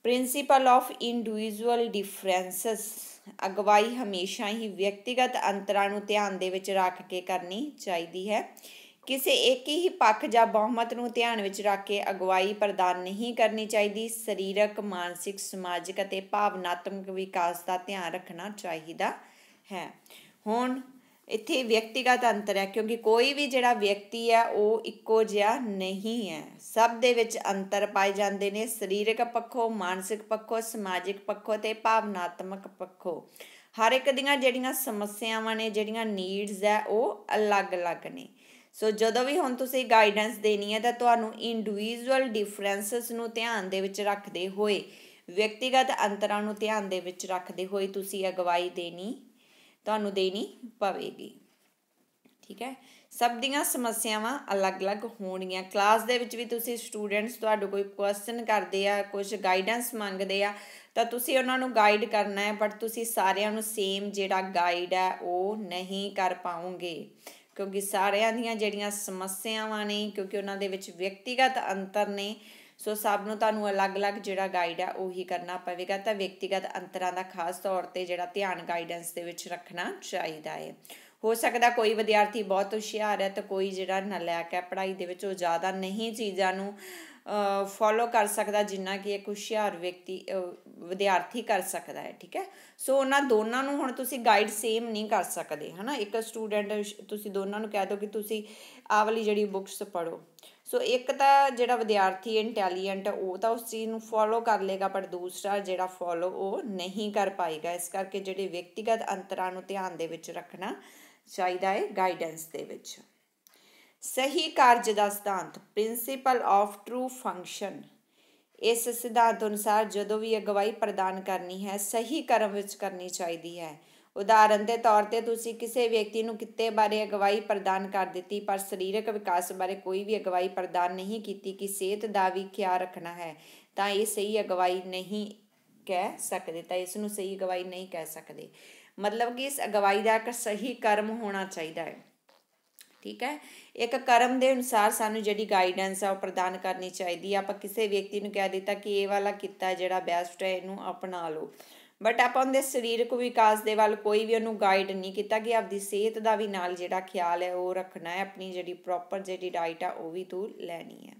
ਪ੍ਰਿੰਸੀਪਲ ਆਫ ਇੰਡੀਵਿਜੂਅਲ ਡਿਫਰੈਂਸਸ ਅਗਵਾਈ ਹਮੇਸ਼ਾ ਹੀ ਵਿਅਕਤੀਗਤ ਅੰਤਰਾਂ ਨੂੰ ਧਿਆਨ ਦੇ ਵਿੱਚ ਰੱਖ ਕੇ ਕਰਨੀ ਚਾਹੀਦੀ ਹੈ ਕਿਸੇ ਇੱਕ ਹੀ ਪੱਖ ਜਾਂ ਬਹੁਮਤ ਨੂੰ ਧਿਆਨ ਵਿੱਚ ਰੱਖ ਕੇ ਅਗਵਾਈ ਪ੍ਰਦਾਨ ਨਹੀਂ ਕਰਨੀ ਚਾਹੀਦੀ ਸਰੀਰਕ ਮਾਨਸਿਕ ਸਮਾਜਿਕ ਅਤੇ ਭਾਵਨਾਤਮਕ ਵਿਕਾਸ ਦਾ ਧਿਆਨ ਰੱਖਣਾ ਚਾਹੀਦਾ ਹੈ ਹੁਣ ਇੱਥੇ ਵਿਅਕਤੀਗਤ ਅੰਤਰ ਹੈ ਕਿਉਂਕਿ ਕੋਈ ਵੀ ਜਿਹੜਾ ਵਿਅਕਤੀ ਹੈ ਉਹ ਇੱਕੋ ਜਿਹਾ ਨਹੀਂ ਹੈ ਸਭ ਦੇ ਵਿੱਚ ਅੰਤਰ ਪਾਏ ਜਾਂਦੇ ਨੇ ਸਰੀਰਕ ਪੱਖੋਂ ਮਾਨਸਿਕ ਪੱਖੋਂ ਸਮਾਜਿਕ ਪੱਖੋਂ ਤੇ ਭਾਵਨਾਤਮਕ ਪੱਖੋਂ ਹਰ ਇੱਕ ਦੀਆਂ ਜਿਹੜੀਆਂ ਸਮੱਸਿਆਵਾਂ ਨੇ ਜਿਹੜੀਆਂ ਨੀਡਸ ਹੈ ਉਹ ਅਲੱਗ-ਅਲੱਗ ਨੇ ਸੋ ਜਦੋਂ ਵੀ ਹੁਣ ਤੁਸੀਂ ਗਾਈਡੈਂਸ ਦੇਣੀ ਹੈ ਤਾਂ ਤੁਹਾਨੂੰ ਇੰਡੀਵਿਜੂਅਲ ਡਿਫਰੈਂਸਸ ਨੂੰ ਧਿਆਨ ਦੇ ਵਿੱਚ ਰੱਖਦੇ ਹੋਏ ਵਿਅਕਤੀਗਤ ਅੰਤਰਾਂ ਨੂੰ ਧਿਆਨ ਦੇ ਵਿੱਚ ਰੱਖਦੇ ਹੋਏ ਤੁਸੀਂ ਅਗਵਾਈ ਦੇਣੀ ਤੁਹਾਨੂੰ ਦੇਣੀ ਪਵੇਗੀ ਠੀਕ ਹੈ ਸਭ ਦੀਆਂ ਸਮੱਸਿਆਵਾਂ ਅਲੱਗ-ਅਲੱਗ ਹੋਣਗੀਆਂ ਕਲਾਸ ਦੇ ਵਿੱਚ ਵੀ ਤੁਸੀਂ ਸਟੂਡੈਂਟਸ ਤੁਹਾਡੇ ਕੋਈ ਕੁਐਸਚਨ ਕਰਦੇ ਆ ਕੁਝ ਗਾਈਡੈਂਸ ਮੰਗਦੇ ਆ ਤਾਂ ਤੁਸੀਂ ਉਹਨਾਂ ਨੂੰ ਗਾਈਡ ਕਰਨਾ ਹੈ ਬਟ ਤੁਸੀਂ ਸਾਰਿਆਂ ਨੂੰ ਸੇਮ ਜਿਹੜਾ ਗਾਈਡ ਹੈ ਉਹ ਨਹੀਂ ਕਰ ਪਾਉਂਗੇ ਕਿਉਂਕਿ ਸਾਰਿਆਂ ਦੀਆਂ ਜਿਹੜੀਆਂ ਸਮੱਸਿਆਵਾਂ ਨੇ ਕਿਉਂਕਿ ਉਹਨਾਂ ਦੇ ਵਿੱਚ ਵਿਅਕਤੀਗਤ ਅੰਤਰ ਨੇ ਸੋ ਸਭ ਨੂੰ ਤੁਹਾਨੂੰ ਅਲੱਗ-ਅਲੱਗ ਜਿਹੜਾ ਗਾਈਡ ਆ ਉਹੀ ਕਰਨਾ ਪਵੇਗਾ ਤਾਂ ਵਿਅਕਤੀਗਤ ਅੰਤਰਾਂ ਦਾ ਖਾਸ ਤੌਰ ਤੇ ਜਿਹੜਾ ਧਿਆਨ ਗਾਈਡੈਂਸ ਦੇ ਵਿੱਚ ਰੱਖਣਾ ਚਾਹੀਦਾ ਹੈ ਹੋ ਸਕਦਾ ਕੋਈ ਵਿਦਿਆਰਥੀ ਬਹੁਤ ਹੁਸ਼ਿਆਰ ਹੈ ਤਾਂ ਕੋਈ ਜਿਹੜਾ ਨਲਾਇਕ ਹੈ ਪੜ੍ਹਾਈ ਦੇ ਵਿੱਚ ਉਹ ਜ਼ਿਆਦਾ ਨਹੀਂ ਚੀਜ਼ਾਂ ਨੂੰ ਫੋਲੋ ਕਰ ਸਕਦਾ ਜਿੰਨਾ ਕਿ ਇੱਕ ਹੁਸ਼ਿਆਰ ਵਿਅਕਤੀ ਵਿਦਿਆਰਥੀ ਕਰ ਸਕਦਾ ਹੈ ਠੀਕ ਹੈ ਸੋ ਉਹਨਾਂ ਦੋਨਾਂ ਨੂੰ ਹੁਣ ਤੁਸੀਂ ਗਾਈਡ ਸੇਮ ਨਹੀਂ ਕਰ ਸਕਦੇ ਹਨਾ ਇੱਕ ਸਟੂਡੈਂਟ ਤੁਸੀਂ ਦੋਨਾਂ ਨੂੰ ਕਹਿ ਦੋ ਕਿ ਤੁਸੀਂ ਆਹ ਵਾਲੀ ਜਿਹੜੀ ਬੁੱਕਸ ਪੜੋ ਸੋ ਇੱਕ ਤਾਂ ਜਿਹੜਾ ਵਿਦਿਆਰਥੀ ਇੰਟੈਲੀਜੈਂਟ ਉਹ ਤਾਂ ਉਸ ਚੀਜ਼ ਨੂੰ ਫੋਲੋ ਕਰ ਲੇਗਾ ਪਰ ਦੂਸਰਾ ਜਿਹੜਾ ਫੋਲੋ ਉਹ ਨਹੀਂ ਕਰ ਪਾਏਗਾ ਇਸ ਕਰਕੇ ਜਿਹੜੇ ਵਿਅਕਤੀਗਤ ਅੰਤਰਾਂ ਨੂੰ ਧਿਆਨ ਦੇ ਵਿੱਚ ਰੱਖਣਾ ਚਾਹੀਦਾ ਹੈ ਗਾਈਡੈਂਸ ਦੇ ਵਿੱਚ ਸਹੀ ਕਾਰਜ ਦਾ ਸਿਧਾਂਤ ਪ੍ਰਿੰਸੀਪਲ ਆਫ ਟਰੂ ਫੰਕਸ਼ਨ ਇਸ ਸਿਧਾਂਤ ਅਨੁਸਾਰ ਜਦੋਂ ਵੀ ਅਗਵਾਈ ਪ੍ਰਦਾਨ ਕਰਨੀ ਹੈ ਸਹੀ ਕਰਮ ਵਿੱਚ ਕਰਨੀ ਚਾਹੀਦੀ ਹੈ ਉਦਾਹਰਨ ਦੇ ਤੌਰ ਤੇ ਤੁਸੀਂ ਕਿਸੇ ਵਿਅਕਤੀ ਨੂੰ ਕਿਤੇ ਬਾਰੇ ਅਗਵਾਈ ਪ੍ਰਦਾਨ ਕਰ ਦਿੱਤੀ ਪਰ ਸਰੀਰਕ ਵਿਕਾਸ ਬਾਰੇ ਕੋਈ ਵੀ ਅਗਵਾਈ ਪ੍ਰਦਾਨ ਨਹੀਂ ਕੀਤੀ ਕਿ ਸਿਹਤ ਦਾ ਵੀ ਖਿਆਲ ਰੱਖਣਾ ਹੈ ਤਾਂ ਇਹ ਸਹੀ ਅਗਵਾਈ ਨਹੀਂ ਕਹਿ ਸਕਦੇ ਤਾਂ ਇਸ ਨੂੰ ਸਹੀ ਅਗਵਾਈ ਨਹੀਂ ਕਹਿ ਸਕਦੇ ਮਤਲਬ ਕਿ ਇਸ ਅਗਵਾਈ ਦਾ ਇੱਕ ਸਹੀ ਕਰਮ ਹੋਣਾ ਚਾਹੀਦਾ ਹੈ ਠੀਕ ਹੈ ਇੱਕ ਕਰਮ ਦੇ ਅਨੁਸਾਰ ਸਾਨੂੰ ਜਿਹੜੀ ਗਾਈਡੈਂਸ ਆ ਉਹ ਪ੍ਰਦਾਨ ਕਰਨੀ ਚਾਹੀਦੀ ਆ ਆਪਾਂ ਕਿਸੇ ਵਿਅਕਤੀ ਨੂੰ ਕਹਿ ਦਿੱਤਾ ਕਿ ਇਹ ਵਾਲਾ ਕੀਤਾ ਜਿਹੜਾ ਬੈਸਟ ਹੈ ਇਹਨੂੰ ਅਪਣਾ ਲਓ ਬਟ ਆਪਾਂ ਉਹਦੇ ਸਰੀਰਕ ਵਿਕਾਸ ਦੇ ਵੱਲ ਕੋਈ ਵੀ ਉਹਨੂੰ ਗਾਈਡ ਨਹੀਂ ਕੀਤਾ ਕਿ ਆਪਦੀ ਸਿਹਤ ਦਾ ਵੀ ਨਾਲ ਜਿਹੜਾ ਖਿਆਲ ਹੈ ਉਹ ਰੱਖਣਾ ਹੈ ਆਪਣੀ ਜਿਹੜੀ ਪ੍ਰੋਪਰ ਜਿਹੜੀ ਡਾਈਟ ਆ ਉਹ ਵੀ ਤੂੰ ਲੈਣੀ ਹੈ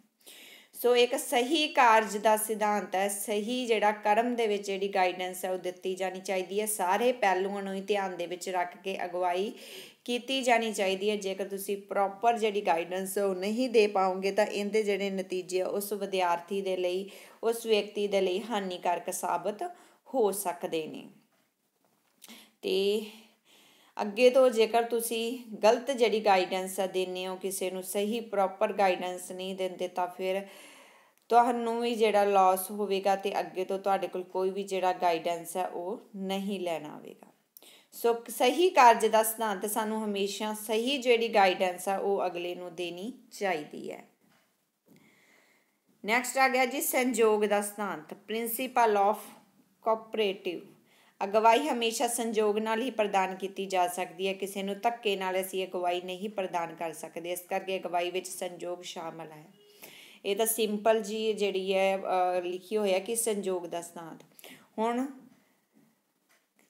ਸੋ ਇੱਕ ਸਹੀ ਕਾਰਜ ਦਾ ਸਿਧਾਂਤ ਹੈ ਸਹੀ ਜਿਹੜਾ ਕਰਮ ਦੇ ਵਿੱਚ ਜਿਹੜੀ ਗਾਈਡੈਂਸ ਹੈ ਉਹ ਦਿੱਤੀ ਜਾਣੀ ਚਾਹੀਦੀ ਹੈ ਸਾਰੇ ਪਹਿਲੂਆਂ ਨੂੰ ਹੀ ਧਿਆਨ ਦੇ ਵਿੱਚ ਰੱਖ ਕੇ ਅਗਵਾਈ ਕੀਤੀ ਜਾਣੀ ਚਾਹੀਦੀ ਹੈ ਜੇਕਰ ਤੁਸੀਂ ਪ੍ਰੋਪਰ ਜਿਹੜੀ ਗਾਈਡੈਂਸ ਉਹ ਨਹੀਂ ਦੇ ਪਾਉਂਗੇ ਤਾਂ ਇਹਦੇ ਜਿਹੜੇ ਨਤੀਜੇ ਆ ਉਸ ਵਿਦਿਆਰਥੀ ਦੇ ਲਈ ਉਸ ਵਿਅਕਤੀ ਦੇ ਲਈ ਹਾਨੀਕਾਰਕ ਸਾਬਤ ਹੋ ਸਕਦੇ ਨੇ ਤੇ ਅੱਗੇ ਤੋਂ ਜੇਕਰ ਤੁਸੀਂ ਗਲਤ ਜਿਹੜੀ ਗਾਈਡੈਂਸ ਦਿੰਨੇ ਹੋ ਕਿਸੇ ਨੂੰ ਸਹੀ ਪ੍ਰੋਪਰ ਗਾਈਡੈਂਸ ਨਹੀਂ ਦਿੰਦੇ ਤਾਂ ਫਿਰ ਤੁਹਾਨੂੰ ਵੀ ਜਿਹੜਾ ਲਾਸ ਹੋਵੇਗਾ ਤੇ ਅੱਗੇ ਤੋਂ ਤੁਹਾਡੇ ਕੋਲ ਕੋਈ ਵੀ ਜਿਹੜਾ ਗਾਈਡੈਂਸ ਹੈ ਉਹ ਨਹੀਂ ਲੈਣਾ ਆਵੇਗਾ ਸੋ ਸਹੀ ਕਾਰਜ ਦਾ ਸਿਧਾਂਤ ਸਾਨੂੰ ਹਮੇਸ਼ਾ ਸਹੀ ਜਿਹੜੀ ਗਾਈਡੈਂਸ ਆ ਉਹ ਅਗਲੇ ਨੂੰ ਦੇਣੀ ਚਾਹੀਦੀ ਹੈ ਨੈਕਸਟ ਆ ਗਿਆ ਜੀ ਸੰਯੋਗ ਦਾ ਸਿਧਾਂਤ ਪ੍ਰਿੰਸੀਪਲ ਆਫ ਕੋਆਪਰੇਟਿਵ ਅਗਵਾਈ ਹਮੇਸ਼ਾ ਸੰਯੋਗ ਨਾਲ ਹੀ ਪ੍ਰਦਾਨ ਕੀਤੀ ਜਾ ਸਕਦੀ ਹੈ ਕਿਸੇ ਨੂੰ ਧੱਕੇ ਨਾਲ ਅਸੀਂ ਅਗਵਾਈ ਨਹੀਂ ਪ੍ਰਦਾਨ ਕਰ ਸਕਦੇ ਇਸ ਕਰਕੇ ਅਗਵਾਈ ਵਿੱਚ ਸੰਯੋਗ ਸ਼ਾਮਲ ਹੈ ਇਹ ਤਾਂ ਸਿੰਪਲ ਜੀ ਜਿਹੜੀ ਹੈ ਲਿਖੀ ਹੋਇਆ ਕਿ ਸੰਯੋਗ ਦਾ ਸਿਧਾਂਤ ਹੁਣ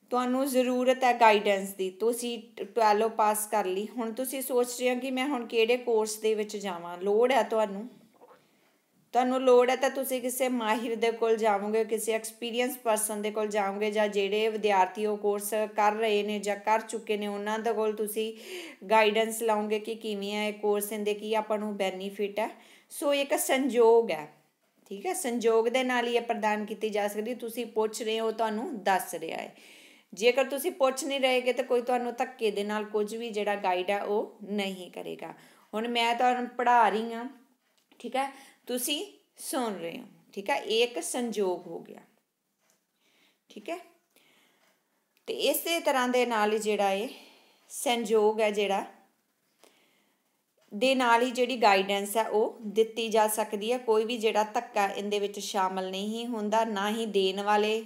ਤੁਹਾਨੂੰ ਜ਼ਰੂਰਤ ਹੈ ਗਾਈਡੈਂਸ ਦੀ ਤੁਸੀਂ 12 ਪਾਸ ਕਰ ਲਈ ਹੁਣ ਤੁਸੀਂ ਸੋਚ ਰਹੇ ਹੋ ਕਿ ਮੈਂ ਹੁਣ ਕਿਹੜੇ ਕੋਰਸ ਦੇ ਵਿੱਚ ਜਾਵਾਂ ਲੋੜ ਹੈ ਤੁਹਾਨੂੰ ਤੁਹਾਨੂੰ ਲੋੜ ਹੈ ਤਾਂ ਤੁਸੀਂ ਕਿਸੇ ਮਾਹਿਰ ਦੇ ਕੋਲ ਜਾਵੋਗੇ ਕਿਸੇ ਐਕਸਪੀਰੀਅੰਸ ਪਰਸਨ ਦੇ ਕੋਲ ਜਾਵੋਗੇ ਜਾਂ ਜਿਹੜੇ ਵਿਦਿਆਰਥੀ ਉਹ ਕੋਰਸ ਕਰ ਰਹੇ ਨੇ ਜਾਂ ਕਰ ਚੁੱਕੇ ਨੇ ਉਹਨਾਂ ਦੇ ਕੋਲ ਤੁਸੀਂ ਗਾਈਡੈਂਸ ਲਾਉਂਗੇ ਕਿ ਕਿਵੇਂ ਹੈ ਇਹ ਕੋਰਸ ਇਹਦੇ ਕੀ ਆਪਾਂ ਨੂੰ ਬੈਨੀਫਿਟ ਹੈ ਸੋ ਇੱਕ ਸੰਯੋਗ ਹੈ ਠੀਕ ਹੈ ਸੰਯੋਗ ਦੇ ਨਾਲ ਹੀ ਇਹ ਪ੍ਰਦਾਨ ਕੀਤੀ ਜਾ ਸਕਦੀ ਤੁਸੀਂ ਪੁੱਛ ਰਹੇ ਹੋ ਤੁਹਾਨੂੰ ਦੱਸ ਰਿਹਾ ਹੈ ਜੇਕਰ ਤੁਸੀਂ ਪੁੱਛ ਨਹੀਂ ਰਹੇਗੇ ਤਾਂ ਕੋਈ ਤੁਹਾਨੂੰ ਧੱਕੇ ਦੇ ਨਾਲ ਕੁਝ ਵੀ ਜਿਹੜਾ ਗਾਈਡ ਹੈ ਉਹ ਨਹੀਂ ਕਰੇਗਾ ਹੁਣ ਮੈਂ ਤੁਹਾਨੂੰ ਪੜ੍ਹਾ ਰਹੀ ਹਾਂ ਠੀਕ ਹੈ ਤੁਸੀਂ ਸੁਣ ਰਹੇ ਹੋ ਠੀਕ ਹੈ ਇੱਕ ਸੰਜੋਗ ਹੋ ਗਿਆ ਠੀਕ ਹੈ ਤੇ ਇਸੇ ਤਰ੍ਹਾਂ ਦੇ ਨਾਲ ਜਿਹੜਾ ਇਹ ਸੰਜੋਗ ਹੈ ਜਿਹੜਾ ਦੇ ਨਾਲ ਹੀ ਜਿਹੜੀ ਗਾਈਡੈਂਸ ਹੈ ਉਹ ਦਿੱਤੀ ਜਾ ਸਕਦੀ ਹੈ ਕੋਈ ਵੀ ਜਿਹੜਾ ਧੱਕਾ ਇਹਦੇ ਵਿੱਚ ਸ਼ਾਮਲ ਨਹੀਂ ਹੁੰਦਾ ਨਾ ਹੀ ਦੇਣ ਵਾਲੇ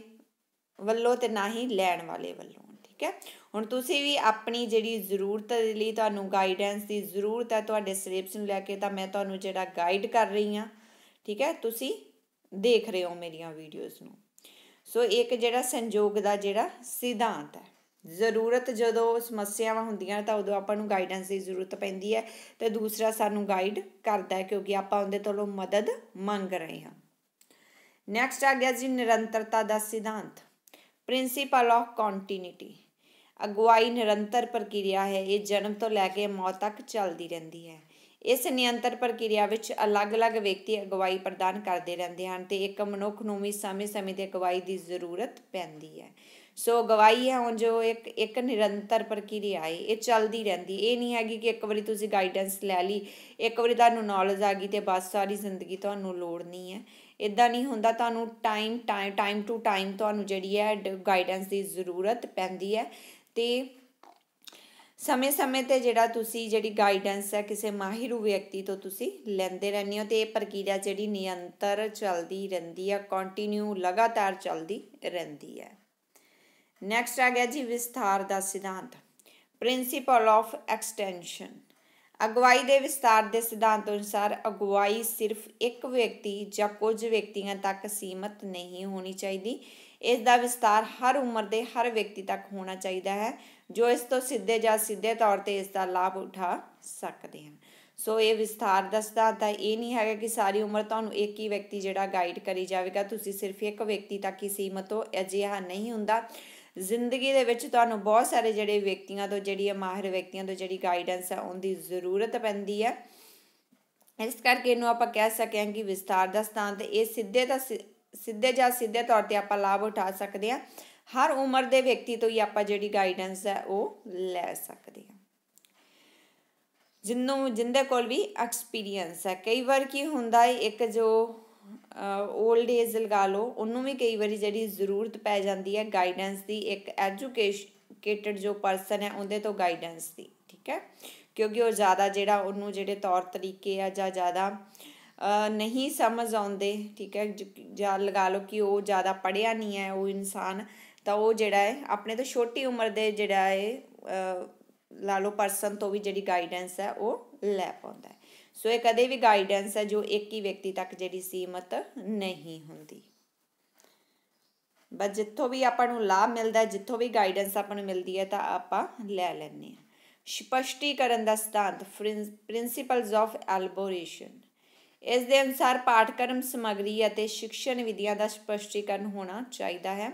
ਵੱਲੋਂ ਤੇ ਨਾ ਹੀ ਲੈਣ ਵਾਲੇ ਵੱਲੋਂ ਠੀਕ ਹੈ ਹੁਣ ਤੁਸੀਂ ਵੀ ਆਪਣੀ ਜਿਹੜੀ ਜ਼ਰੂਰਤ ਦੇ ਲਈ ਤੁਹਾਨੂੰ ਗਾਈਡੈਂਸ ਦੀ ਜ਼ਰੂਰਤ ਹੈ ਤੁਹਾਡੇ ਸਿਲੇਬਸ ਨੂੰ ਲੈ ਕੇ ਤਾਂ ਮੈਂ ਤੁਹਾਨੂੰ ਜਿਹੜਾ ਗਾਈਡ ਕਰ ਰਹੀ ਹਾਂ ਠੀਕ ਹੈ ਤੁਸੀਂ ਦੇਖ ਰਹੇ ਹੋ ਮੇਰੀਆਂ ਵੀਡੀਓਜ਼ ਨੂੰ ਸੋ ਇੱਕ ਜਿਹੜਾ ਸੰਯੋਗ ਦਾ ਜਿਹੜਾ ਸਿਧਾਂਤ ਹੈ ਜ਼ਰੂਰਤ ਜਦੋਂ ਸਮੱਸਿਆਵਾਂ ਹੁੰਦੀਆਂ ਤਾਂ ਉਦੋਂ ਆਪਾਂ ਨੂੰ ਗਾਈਡੈਂਸ ਦੀ ਜ਼ਰੂਰਤ ਪੈਂਦੀ ਹੈ ਤੇ ਦੂਸਰਾ ਸਾਨੂੰ ਗਾਈਡ ਕਰਦਾ ਹੈ ਕਿਉਂਕਿ ਆਪਾਂ ਉਹਦੇ ਤੋਂ ਮਦਦ ਮੰਗ ਰਹੇ ਹਾਂ ਨੈਕਸਟ ਆ ਗਿਆ ਜੀ ਨਿਰੰਤਰਤਾ ਦਾ ਸਿਧਾਂਤ ਪ੍ਰਿੰਸੀਪਲ ਆਫ ਕੰਟੀਨਿਟੀ ਅਗਵਾਈ ਨਿਰੰਤਰ ਪ੍ਰਕਿਰਿਆ ਹੈ ਇਹ ਜਨਮ ਤੋਂ ਲੈ ਕੇ ਮੌਤ ਤੱਕ ਚੱਲਦੀ ਰਹਿੰਦੀ ਹੈ ਇਸ ਨਿਯੰਤਰ ਪ੍ਰਕਿਰਿਆ ਵਿੱਚ ਅਲੱਗ-ਅਲੱਗ ਵਿਅਕਤੀ ਅਗਵਾਈ ਪ੍ਰਦਾਨ ਕਰਦੇ ਰਹਿੰਦੇ ਹਨ ਤੇ ਇੱਕ ਮਨੁੱਖ ਨੂੰ ਵੀ ਸਮੇਂ-ਸਮੇਂ ਤੇ ਅਗਵਾਈ ਦੀ ਜ਼ਰੂਰਤ ਪੈਂਦੀ ਹੈ ਸੋ ਅਗਵਾਈ ਹੈ ਉਹ ਜੋ ਇੱਕ ਇੱਕ ਨਿਰੰਤਰ ਪ੍ਰਕਿਰਿਆ ਹੈ ਇਹ ਚੱਲਦੀ ਰਹਿੰਦੀ ਇਹ ਨਹੀਂ ਹੈਗੀ ਕਿ ਇੱਕ ਵਾਰੀ ਤੁਸੀਂ ਗਾਈਡੈਂਸ ਲੈ ਲਈ ਇੱਕ ਵਾਰੀ ਤੁਹਾਨੂੰ ਨੌਲੇਜ ਆ ਗਈ ਤੇ ਬਸ ਸਾਰੀ ਜ਼ਿੰਦਗੀ ਤੁਹਾਨੂੰ ਲੋੜ ਨਹੀਂ ਹੈ ਇਦਾਂ ਨਹੀਂ ਹੁੰਦਾ ਤੁਹਾਨੂੰ time time time to time ਤੁਹਾਨੂੰ ਜਿਹੜੀ ਹੈ ਗਾਈਡੈਂਸ ਦੀ ਜ਼ਰੂਰਤ ਪੈਂਦੀ ਹੈ ਤੇ ਸਮੇਂ-ਸਮੇਂ ਤੇ ਜਿਹੜਾ ਤੁਸੀਂ ਜਿਹੜੀ ਗਾਈਡੈਂਸ ਹੈ ਕਿਸੇ ਮਾਹਿਰ ਵਿਅਕਤੀ ਤੋਂ ਤੁਸੀਂ ਲੈਂਦੇ ਰਹਿੰਦੇ ਹੋ ਤੇ ਇਹ ਪ੍ਰਕਿਰਿਆ ਜਿਹੜੀ ਨਿਯੰਤਰ ਚੱਲਦੀ ਰਹਿੰਦੀ ਹੈ ਕੰਟੀਨਿਊ ਲਗਾਤਾਰ ਚੱਲਦੀ ਰਹਿੰਦੀ ਹੈ ਨੈਕਸਟ ਆ ਗਿਆ ਜੀ ਵਿਸਥਾਰ ਦਾ ਸਿਧਾਂਤ ਪ੍ਰਿੰਸੀਪਲ ਆਫ ਐਕਸਟੈਂਸ਼ਨ ਅਗਵਾਈ ਦੇ ਵਿਸਤਾਰ ਦੇ ਸਿਧਾਂਤ ਅਨੁਸਾਰ ਅਗਵਾਈ ਸਿਰਫ ਇੱਕ ਵਿਅਕਤੀ ਜਾਂ ਕੁਝ ਵਿਅਕਤੀਆਂ ਤੱਕ ਸੀਮਤ ਨਹੀਂ ਹੋਣੀ ਚਾਹੀਦੀ ਇਸ ਦਾ ਵਿਸਤਾਰ ਹਰ ਉਮਰ ਦੇ ਹਰ ਵਿਅਕਤੀ ਤੱਕ ਹੋਣਾ ਚਾਹੀਦਾ ਹੈ ਜੋ ਇਸ ਤੋਂ ਸਿੱਧੇ ਜਾਂ ਸਿੱਧੇ ਤੌਰ ਤੇ ਇਸ ਦਾ ਲਾਭ ਉਠਾ ਸਕਦੇ ਹਨ ਸੋ ਇਹ ਵਿਸਤਾਰ ਦੱਸਦਾ ਤਾਂ ਇਹ ਨਹੀਂ ਹੈਗਾ ਕਿ ਸਾਰੀ ਉਮਰ ਤੁਹਾਨੂੰ ਇੱਕ ਹੀ ਵਿਅਕਤੀ ਜਿਹੜਾ ਗਾਈਡ ਕਰੀ ਜਾਵੇਗਾ ਤੁਸੀਂ ਸਿਰਫ ਇੱਕ ਵਿਅਕਤੀ ਤੱਕ ਹੀ ਸੀਮਤ ਹੋ ਅਜਿਹਾ ਨਹੀਂ ਹੁੰਦਾ ਜ਼ਿੰਦਗੀ ਦੇ ਵਿੱਚ ਤੁਹਾਨੂੰ ਬਹੁਤ ਸਾਰੇ ਜਿਹੜੇ ਵਿਅਕਤੀਆਂ ਤੋਂ ਜਿਹੜੀ ਹੈ ਮਾਹਿਰ ਵਿਅਕਤੀਆਂ ਤੋਂ ਜਿਹੜੀ ਗਾਈਡੈਂਸ ਹੈ ਉਹਦੀ ਜ਼ਰੂਰਤ ਪੈਂਦੀ ਹੈ ਇਸ ਕਰਕੇ ਇਹਨੂੰ ਆਪਾਂ ਕਹਿ ਸਕਿਆ ਕਿ ਵਿਸਤਾਰ ਦਾ ਸਥਾਨ ਤੇ ਇਹ ਸਿੱਧੇ ਤਾਂ ਸਿੱਧੇ ਜਾਂ ਸਿੱਧੇ ਤੌਰ ਤੇ ਆਪਾਂ ਲਾਭ ਉਠਾ ਸਕਦੇ ਹਾਂ ਹਰ ਉਮਰ ਦੇ ਵਿਅਕਤੀ ਤੋਂ ਹੀ ਆਪਾਂ ਜਿਹੜੀ ਗਾਈਡੈਂਸ ਹੈ ਉਹ ਲੈ ਸਕਦੇ ਹਾਂ ਜਿੰਨੂੰ ਜਿੰਦੇ ਕੋਲ ਵੀ ਐਕਸਪੀਰੀਅੰਸ ਹੈ ਕਈ ਵਾਰ ਕੀ ਹੁੰਦਾ ਹੈ ਇੱਕ ਜੋ ਓਲਡ ਏਜ ਲਗਾ ਲੋ ਉਹਨੂੰ ਵੀ ਕਈ ਵਾਰੀ ਜਿਹੜੀ ਜ਼ਰੂਰਤ ਪੈ ਜਾਂਦੀ ਹੈ ਗਾਈਡੈਂਸ ਦੀ ਇੱਕ ਐਜੂਕੇਟਡ ਜੋ ਪਰਸਨ ਹੈ ਉਹਦੇ ਤੋਂ ਗਾਈਡੈਂਸ ਦੀ ਠੀਕ ਹੈ ਕਿਉਂਕਿ ਉਹ ਜ਼ਿਆਦਾ ਜਿਹੜਾ ਉਹਨੂੰ ਜਿਹੜੇ ਤੌਰ ਤਰੀਕੇ ਆ ਜਾਂ ਜ਼ਿਆਦਾ ਨਹੀਂ ਸਮਝ ਆਉਂਦੇ ਠੀਕ ਹੈ ਜਾਂ ਲਗਾ ਲੋ ਕਿ ਉਹ ਜ਼ਿਆਦਾ ਪੜਿਆ ਨਹੀਂ ਹੈ ਉਹ ਇਨਸਾਨ ਤਾਂ ਉਹ ਜਿਹੜਾ ਹੈ ਆਪਣੇ ਤੋਂ ਛੋਟੀ ਉਮਰ ਦੇ ਜਿਹੜਾ ਹੈ ਲਾ ਲੋ ਪਰਸਨ ਤੋਂ ਵੀ ਜਿਹੜੀ ਗਾਈਡੈਂਸ ਹੈ ਉਹ ਲੈ ਪਾਉਂਦਾ ਹੈ ਸੋ ਇਹ ਕਦੇ ਵੀ ਗਾਈਡੈਂਸ ਹੈ ਜੋ ਇੱਕ ਹੀ ਵਿਅਕਤੀ ਤੱਕ ਜਿਹੜੀ ਸੀਮਤ ਨਹੀਂ ਹੁੰਦੀ ਬਸ ਜਿੱਥੋਂ ਵੀ ਆਪਾਂ ਨੂੰ ਲਾਭ ਮਿਲਦਾ ਜਿੱਥੋਂ ਵੀ ਗਾਈਡੈਂਸ ਆਪਾਂ ਨੂੰ ਮਿਲਦੀ ਹੈ ਤਾਂ ਆਪਾਂ ਲੈ ਲੈਂਦੇ ਹਾਂ ਸਪਸ਼ਟੀਕਰਨ ਦਾ ਸਿਧਾਂਤ ਪ੍ਰਿੰਸੀਪਲਸ ਆਫ ਐਲਬੋਰੇਸ਼ਨ ਇਸ ਦੇ ਅਨਸਾਰ ਪਾਠਕ੍ਰਮ ਸਮਗਰੀ ਅਤੇ ਸਿੱਖਣ ਵਿਧੀਆਂ ਦਾ ਸਪਸ਼ਟੀਕਰਨ ਹੋਣਾ ਚਾਹੀਦਾ ਹੈ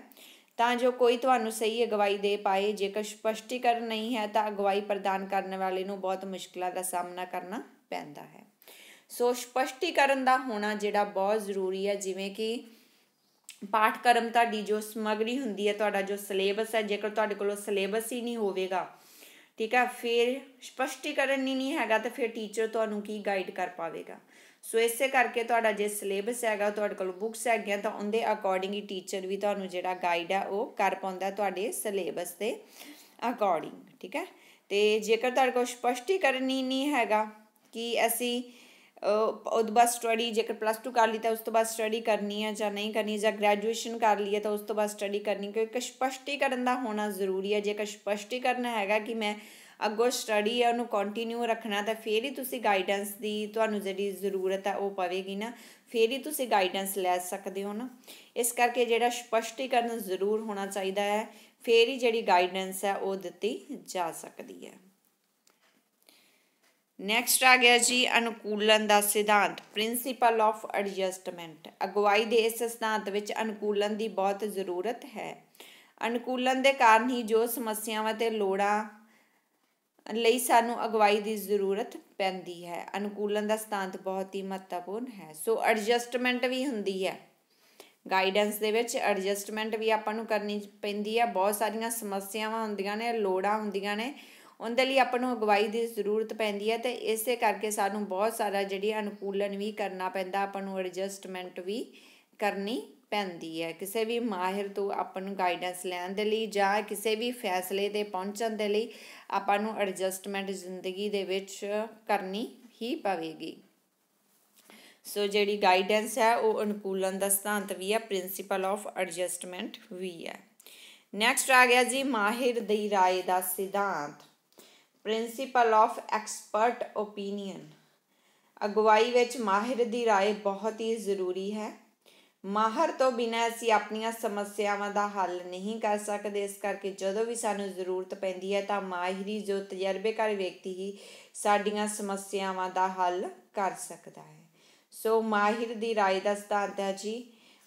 ਤਾਂ ਜੋ ਕੋਈ ਤੁਹਾਨੂੰ ਸਹੀ ਅਗਵਾਈ ਦੇ ਪਾਏ ਜੇਕਰ ਸਪਸ਼ਟੀਕਰਨ ਨਹੀਂ ਹੈ ਤਾਂ ਅਗਵਾਈ ਪ੍ਰਦਾਨ ਕਰਨ ਵਾਲੇ ਨੂੰ ਬਹੁਤ ਮੁਸ਼ਕਲਾਂ ਦਾ ਸਾਹਮਣਾ ਕਰਨਾ ਪੈਂਦਾ ਹੈ ਸੋ ਸਪਸ਼ਟੀਕਰਨ ਦਾ ਹੋਣਾ ਜਿਹੜਾ ਬਹੁਤ ਜ਼ਰੂਰੀ ਹੈ ਜਿਵੇਂ ਕਿ ਪਾਠ ਤਾਂ ਦੀ ਜੋ ਸਮਗਰੀ ਹੁੰਦੀ ਹੈ ਤੁਹਾਡਾ ਜੋ ਸਿਲੇਬਸ ਹੈ ਜੇਕਰ ਤੁਹਾਡੇ ਕੋਲ ਸਿਲੇਬਸ ਹੀ ਨਹੀਂ ਹੋਵੇਗਾ ਠੀਕ ਹੈ ਫਿਰ ਸਪਸ਼ਟੀਕਰਨ ਨਹੀਂ ਨਹੀਂ ਹੈਗਾ ਤਾਂ ਫਿਰ ਟੀਚਰ ਤੁਹਾਨੂੰ ਕੀ ਗਾਈਡ ਕਰ ਪਾਵੇਗਾ ਸੋ ਇਸੇ ਕਰਕੇ ਤੁਹਾਡਾ ਜੇ ਸਿਲੇਬਸ ਹੈਗਾ ਤੁਹਾਡੇ ਕੋਲ ਬੁੱਕਸ ਹੈਗੀਆਂ ਤਾਂ ਉਹਦੇ ਅਕੋਰਡਿੰਗ ਹੀ ਟੀਚਰ ਵੀ ਤੁਹਾਨੂੰ ਜਿਹੜਾ ਗਾਈਡ ਹੈ ਉਹ ਕਰ ਪਾਉਂਦਾ ਤੁਹਾਡੇ ਸਿਲੇਬਸ ਦੇ ਅਕੋਰਡਿੰਗ ਠੀਕ ਹੈ ਤੇ ਜੇਕਰ ਤੁਹਾਡੇ ਕੋਲ ਸਪਸ਼ਟੀਕਰਨ ਨਹੀਂ ਹੈਗਾ ਕਿ ਅਸੀਂ ਉਹਦੇ ਬਾਅਦ ਸਟੱਡੀ ਜੇਕਰ ਪਲੱਸ 2 ਕਰ ਲਈ ਤਾਂ ਉਸ ਤੋਂ ਬਾਅਦ ਸਟੱਡੀ ਕਰਨੀ ਹੈ ਜਾਂ ਨਹੀਂ ਕਰਨੀ ਜਾਂ ਗ੍ਰੈਜੂਏਸ਼ਨ ਕਰ ਲਈ ਤਾਂ ਉਸ ਤੋਂ ਬਾਅਦ ਸਟੱਡੀ ਕਰਨੀ ਕਿਉਂਕਿ ਸਪਸ਼ਟੀਕਰਨ ਦਾ ਹੋਣਾ ਜ਼ਰੂਰੀ ਹੈ ਜੇਕਰ ਸਪਸ਼ਟੀਕਰਨ ਹੈਗਾ ਕਿ ਮੈਂ ਅੱਗੋਂ ਸਟੱਡੀ ਹੈ ਉਹਨੂੰ ਕੰਟੀਨਿਊ ਰੱਖਣਾ ਤਾਂ ਫੇਰ ਹੀ ਤੁਸੀਂ ਗਾਈਡੈਂਸ ਦੀ ਤੁਹਾਨੂੰ ਜਿਹੜੀ ਜ਼ਰੂਰਤ ਹੈ ਉਹ ਪਵੇਗੀ ਨਾ ਫੇਰ ਹੀ ਤੁਸੀਂ ਗਾਈਡੈਂਸ ਲੈ ਸਕਦੇ ਹੋ ਨਾ ਇਸ ਕਰਕੇ ਜਿਹੜਾ ਸਪਸ਼ਟੀਕਰਨ ਜ਼ਰੂਰ ਹੋਣਾ ਚਾਹੀਦਾ ਹੈ ਫੇਰ ਹੀ ਜਿਹੜੀ ਗਾਈਡੈਂਸ ਹੈ ਉਹ ਦਿੱਤੀ ਜਾ ਸਕਦੀ ਹੈ ਨੈਕਸਟ ਆ ਗਿਆ ਜੀ ਅਨੁਕੂਲਨ ਦਾ ਸਿਧਾਂਤ ਪ੍ਰਿੰਸੀਪਲ ਆਫ ਐਡਜਸਟਮੈਂਟ ਅਗਵਾਈ ਦੇ ਇਸ ਸਿਧਾਂਤ ਵਿੱਚ ਅਨੁਕੂਲਨ ਦੀ ਬਹੁਤ ਜ਼ਰੂਰਤ ਹੈ ਅਨੁਕੂਲਨ ਦੇ ਕਾਰਨ ਹੀ ਜੋ ਸਮੱਸਿਆਵਾਂ ਤੇ ਲੋੜਾਂ ਲਈ ਸਾਨੂੰ ਅਗਵਾਈ ਦੀ ਜ਼ਰੂਰਤ ਪੈਂਦੀ ਹੈ ਅਨੁਕੂਲਨ ਦਾ ਸਿਧਾਂਤ ਬਹੁਤ ਹੀ ਮਹੱਤਵਪੂਰਨ ਹੈ ਸੋ ਐਡਜਸਟਮੈਂਟ ਵੀ ਹੁੰਦੀ ਹੈ ਗਾਈਡੈਂਸ ਦੇ ਵਿੱਚ ਐਡਜਸਟਮੈਂਟ ਵੀ ਆਪਾਂ ਨੂੰ ਕਰਨੀ ਪੈਂਦੀ ਹੈ ਬਹੁਤ ਸਾਰੀਆਂ ਸਮੱਸਿਆਵਾਂ ਹੁੰਦੀਆਂ ਨੇ ਲੋੜਾਂ ਹੁੰਦੀਆਂ ਨੇ ਉਹਦੇ ਲਈ ਆਪਾਂ ਨੂੰ ਅਗਵਾਈ ਦੀ ਜ਼ਰੂਰਤ ਪੈਂਦੀ ਹੈ ਤੇ ਇਸੇ ਕਰਕੇ ਸਾਨੂੰ ਬਹੁਤ ਸਾਰਾ ਜਿਹੜੀ ਅਨੁਕੂਲਨ ਵੀ ਕਰਨਾ ਪੈਂਦਾ ਆਪਾਂ ਨੂੰ ਐਡਜਸਟਮੈਂਟ ਵੀ ਕਰਨੀ ਪੈਂਦੀ ਹੈ ਕਿਸੇ ਵੀ ਮਾਹਿਰ ਤੋਂ ਆਪਾਂ ਨੂੰ ਗਾਈਡੈਂਸ ਲੈਣ ਦੇ ਲਈ ਜਾਂ ਕਿਸੇ ਵੀ ਫੈਸਲੇ ਤੇ ਪਹੁੰਚਣ ਦੇ ਲਈ ਆਪਾਂ ਨੂੰ ਐਡਜਸਟਮੈਂਟ ਜ਼ਿੰਦਗੀ ਦੇ ਵਿੱਚ ਕਰਨੀ ਹੀ ਪਵੇਗੀ ਸੋ ਜਿਹੜੀ ਗਾਈਡੈਂਸ ਹੈ ਉਹ ਅਨੁਕੂਲਨ ਦਾ ਸਿਧਾਂਤ ਵੀ ਹੈ ਪ੍ਰਿੰਸੀਪਲ ਆਫ ਐਡਜਸਟਮੈਂਟ ਵੀ ਹੈ ਨੈਕਸਟ ਆ ਗਿਆ ਜੀ ਮਾਹਿਰ ਦੀ رائے ਦਾ ਸਿਧਾਂਤ ਪ੍ਰਿੰਸੀਪਲ ਆਫ ਐਕਸਪਰਟ ਓਪੀਨੀਅਨ ਅਗਵਾਈ ਵਿੱਚ ਮਾਹਿਰ ਦੀ رائے ਬਹੁਤ ਹੀ ਜ਼ਰੂਰੀ ਹੈ ਮਾਹਰ ਤੋਂ ਬਿਨਾਂ ਅਸੀਂ ਆਪਣੀਆਂ ਸਮੱਸਿਆਵਾਂ ਦਾ ਹੱਲ ਨਹੀਂ ਕਰ ਸਕਦੇ ਇਸ ਕਰਕੇ ਜਦੋਂ ਵੀ ਸਾਨੂੰ ਜ਼ਰੂਰਤ ਪੈਂਦੀ ਹੈ ਤਾਂ ਮਾਹਿਰੀ ਜੋ ਤਜਰਬੇਕਾਰ ਵਿਅਕਤੀ ਹੀ ਸਾਡੀਆਂ ਸਮੱਸਿਆਵਾਂ ਦਾ ਹੱਲ ਕਰ ਸਕਦਾ ਹੈ ਸੋ ਮਾਹਿਰ ਦੀ رائے ਦਾ ਸਤਾਂਤ ਹੈ ਜੀ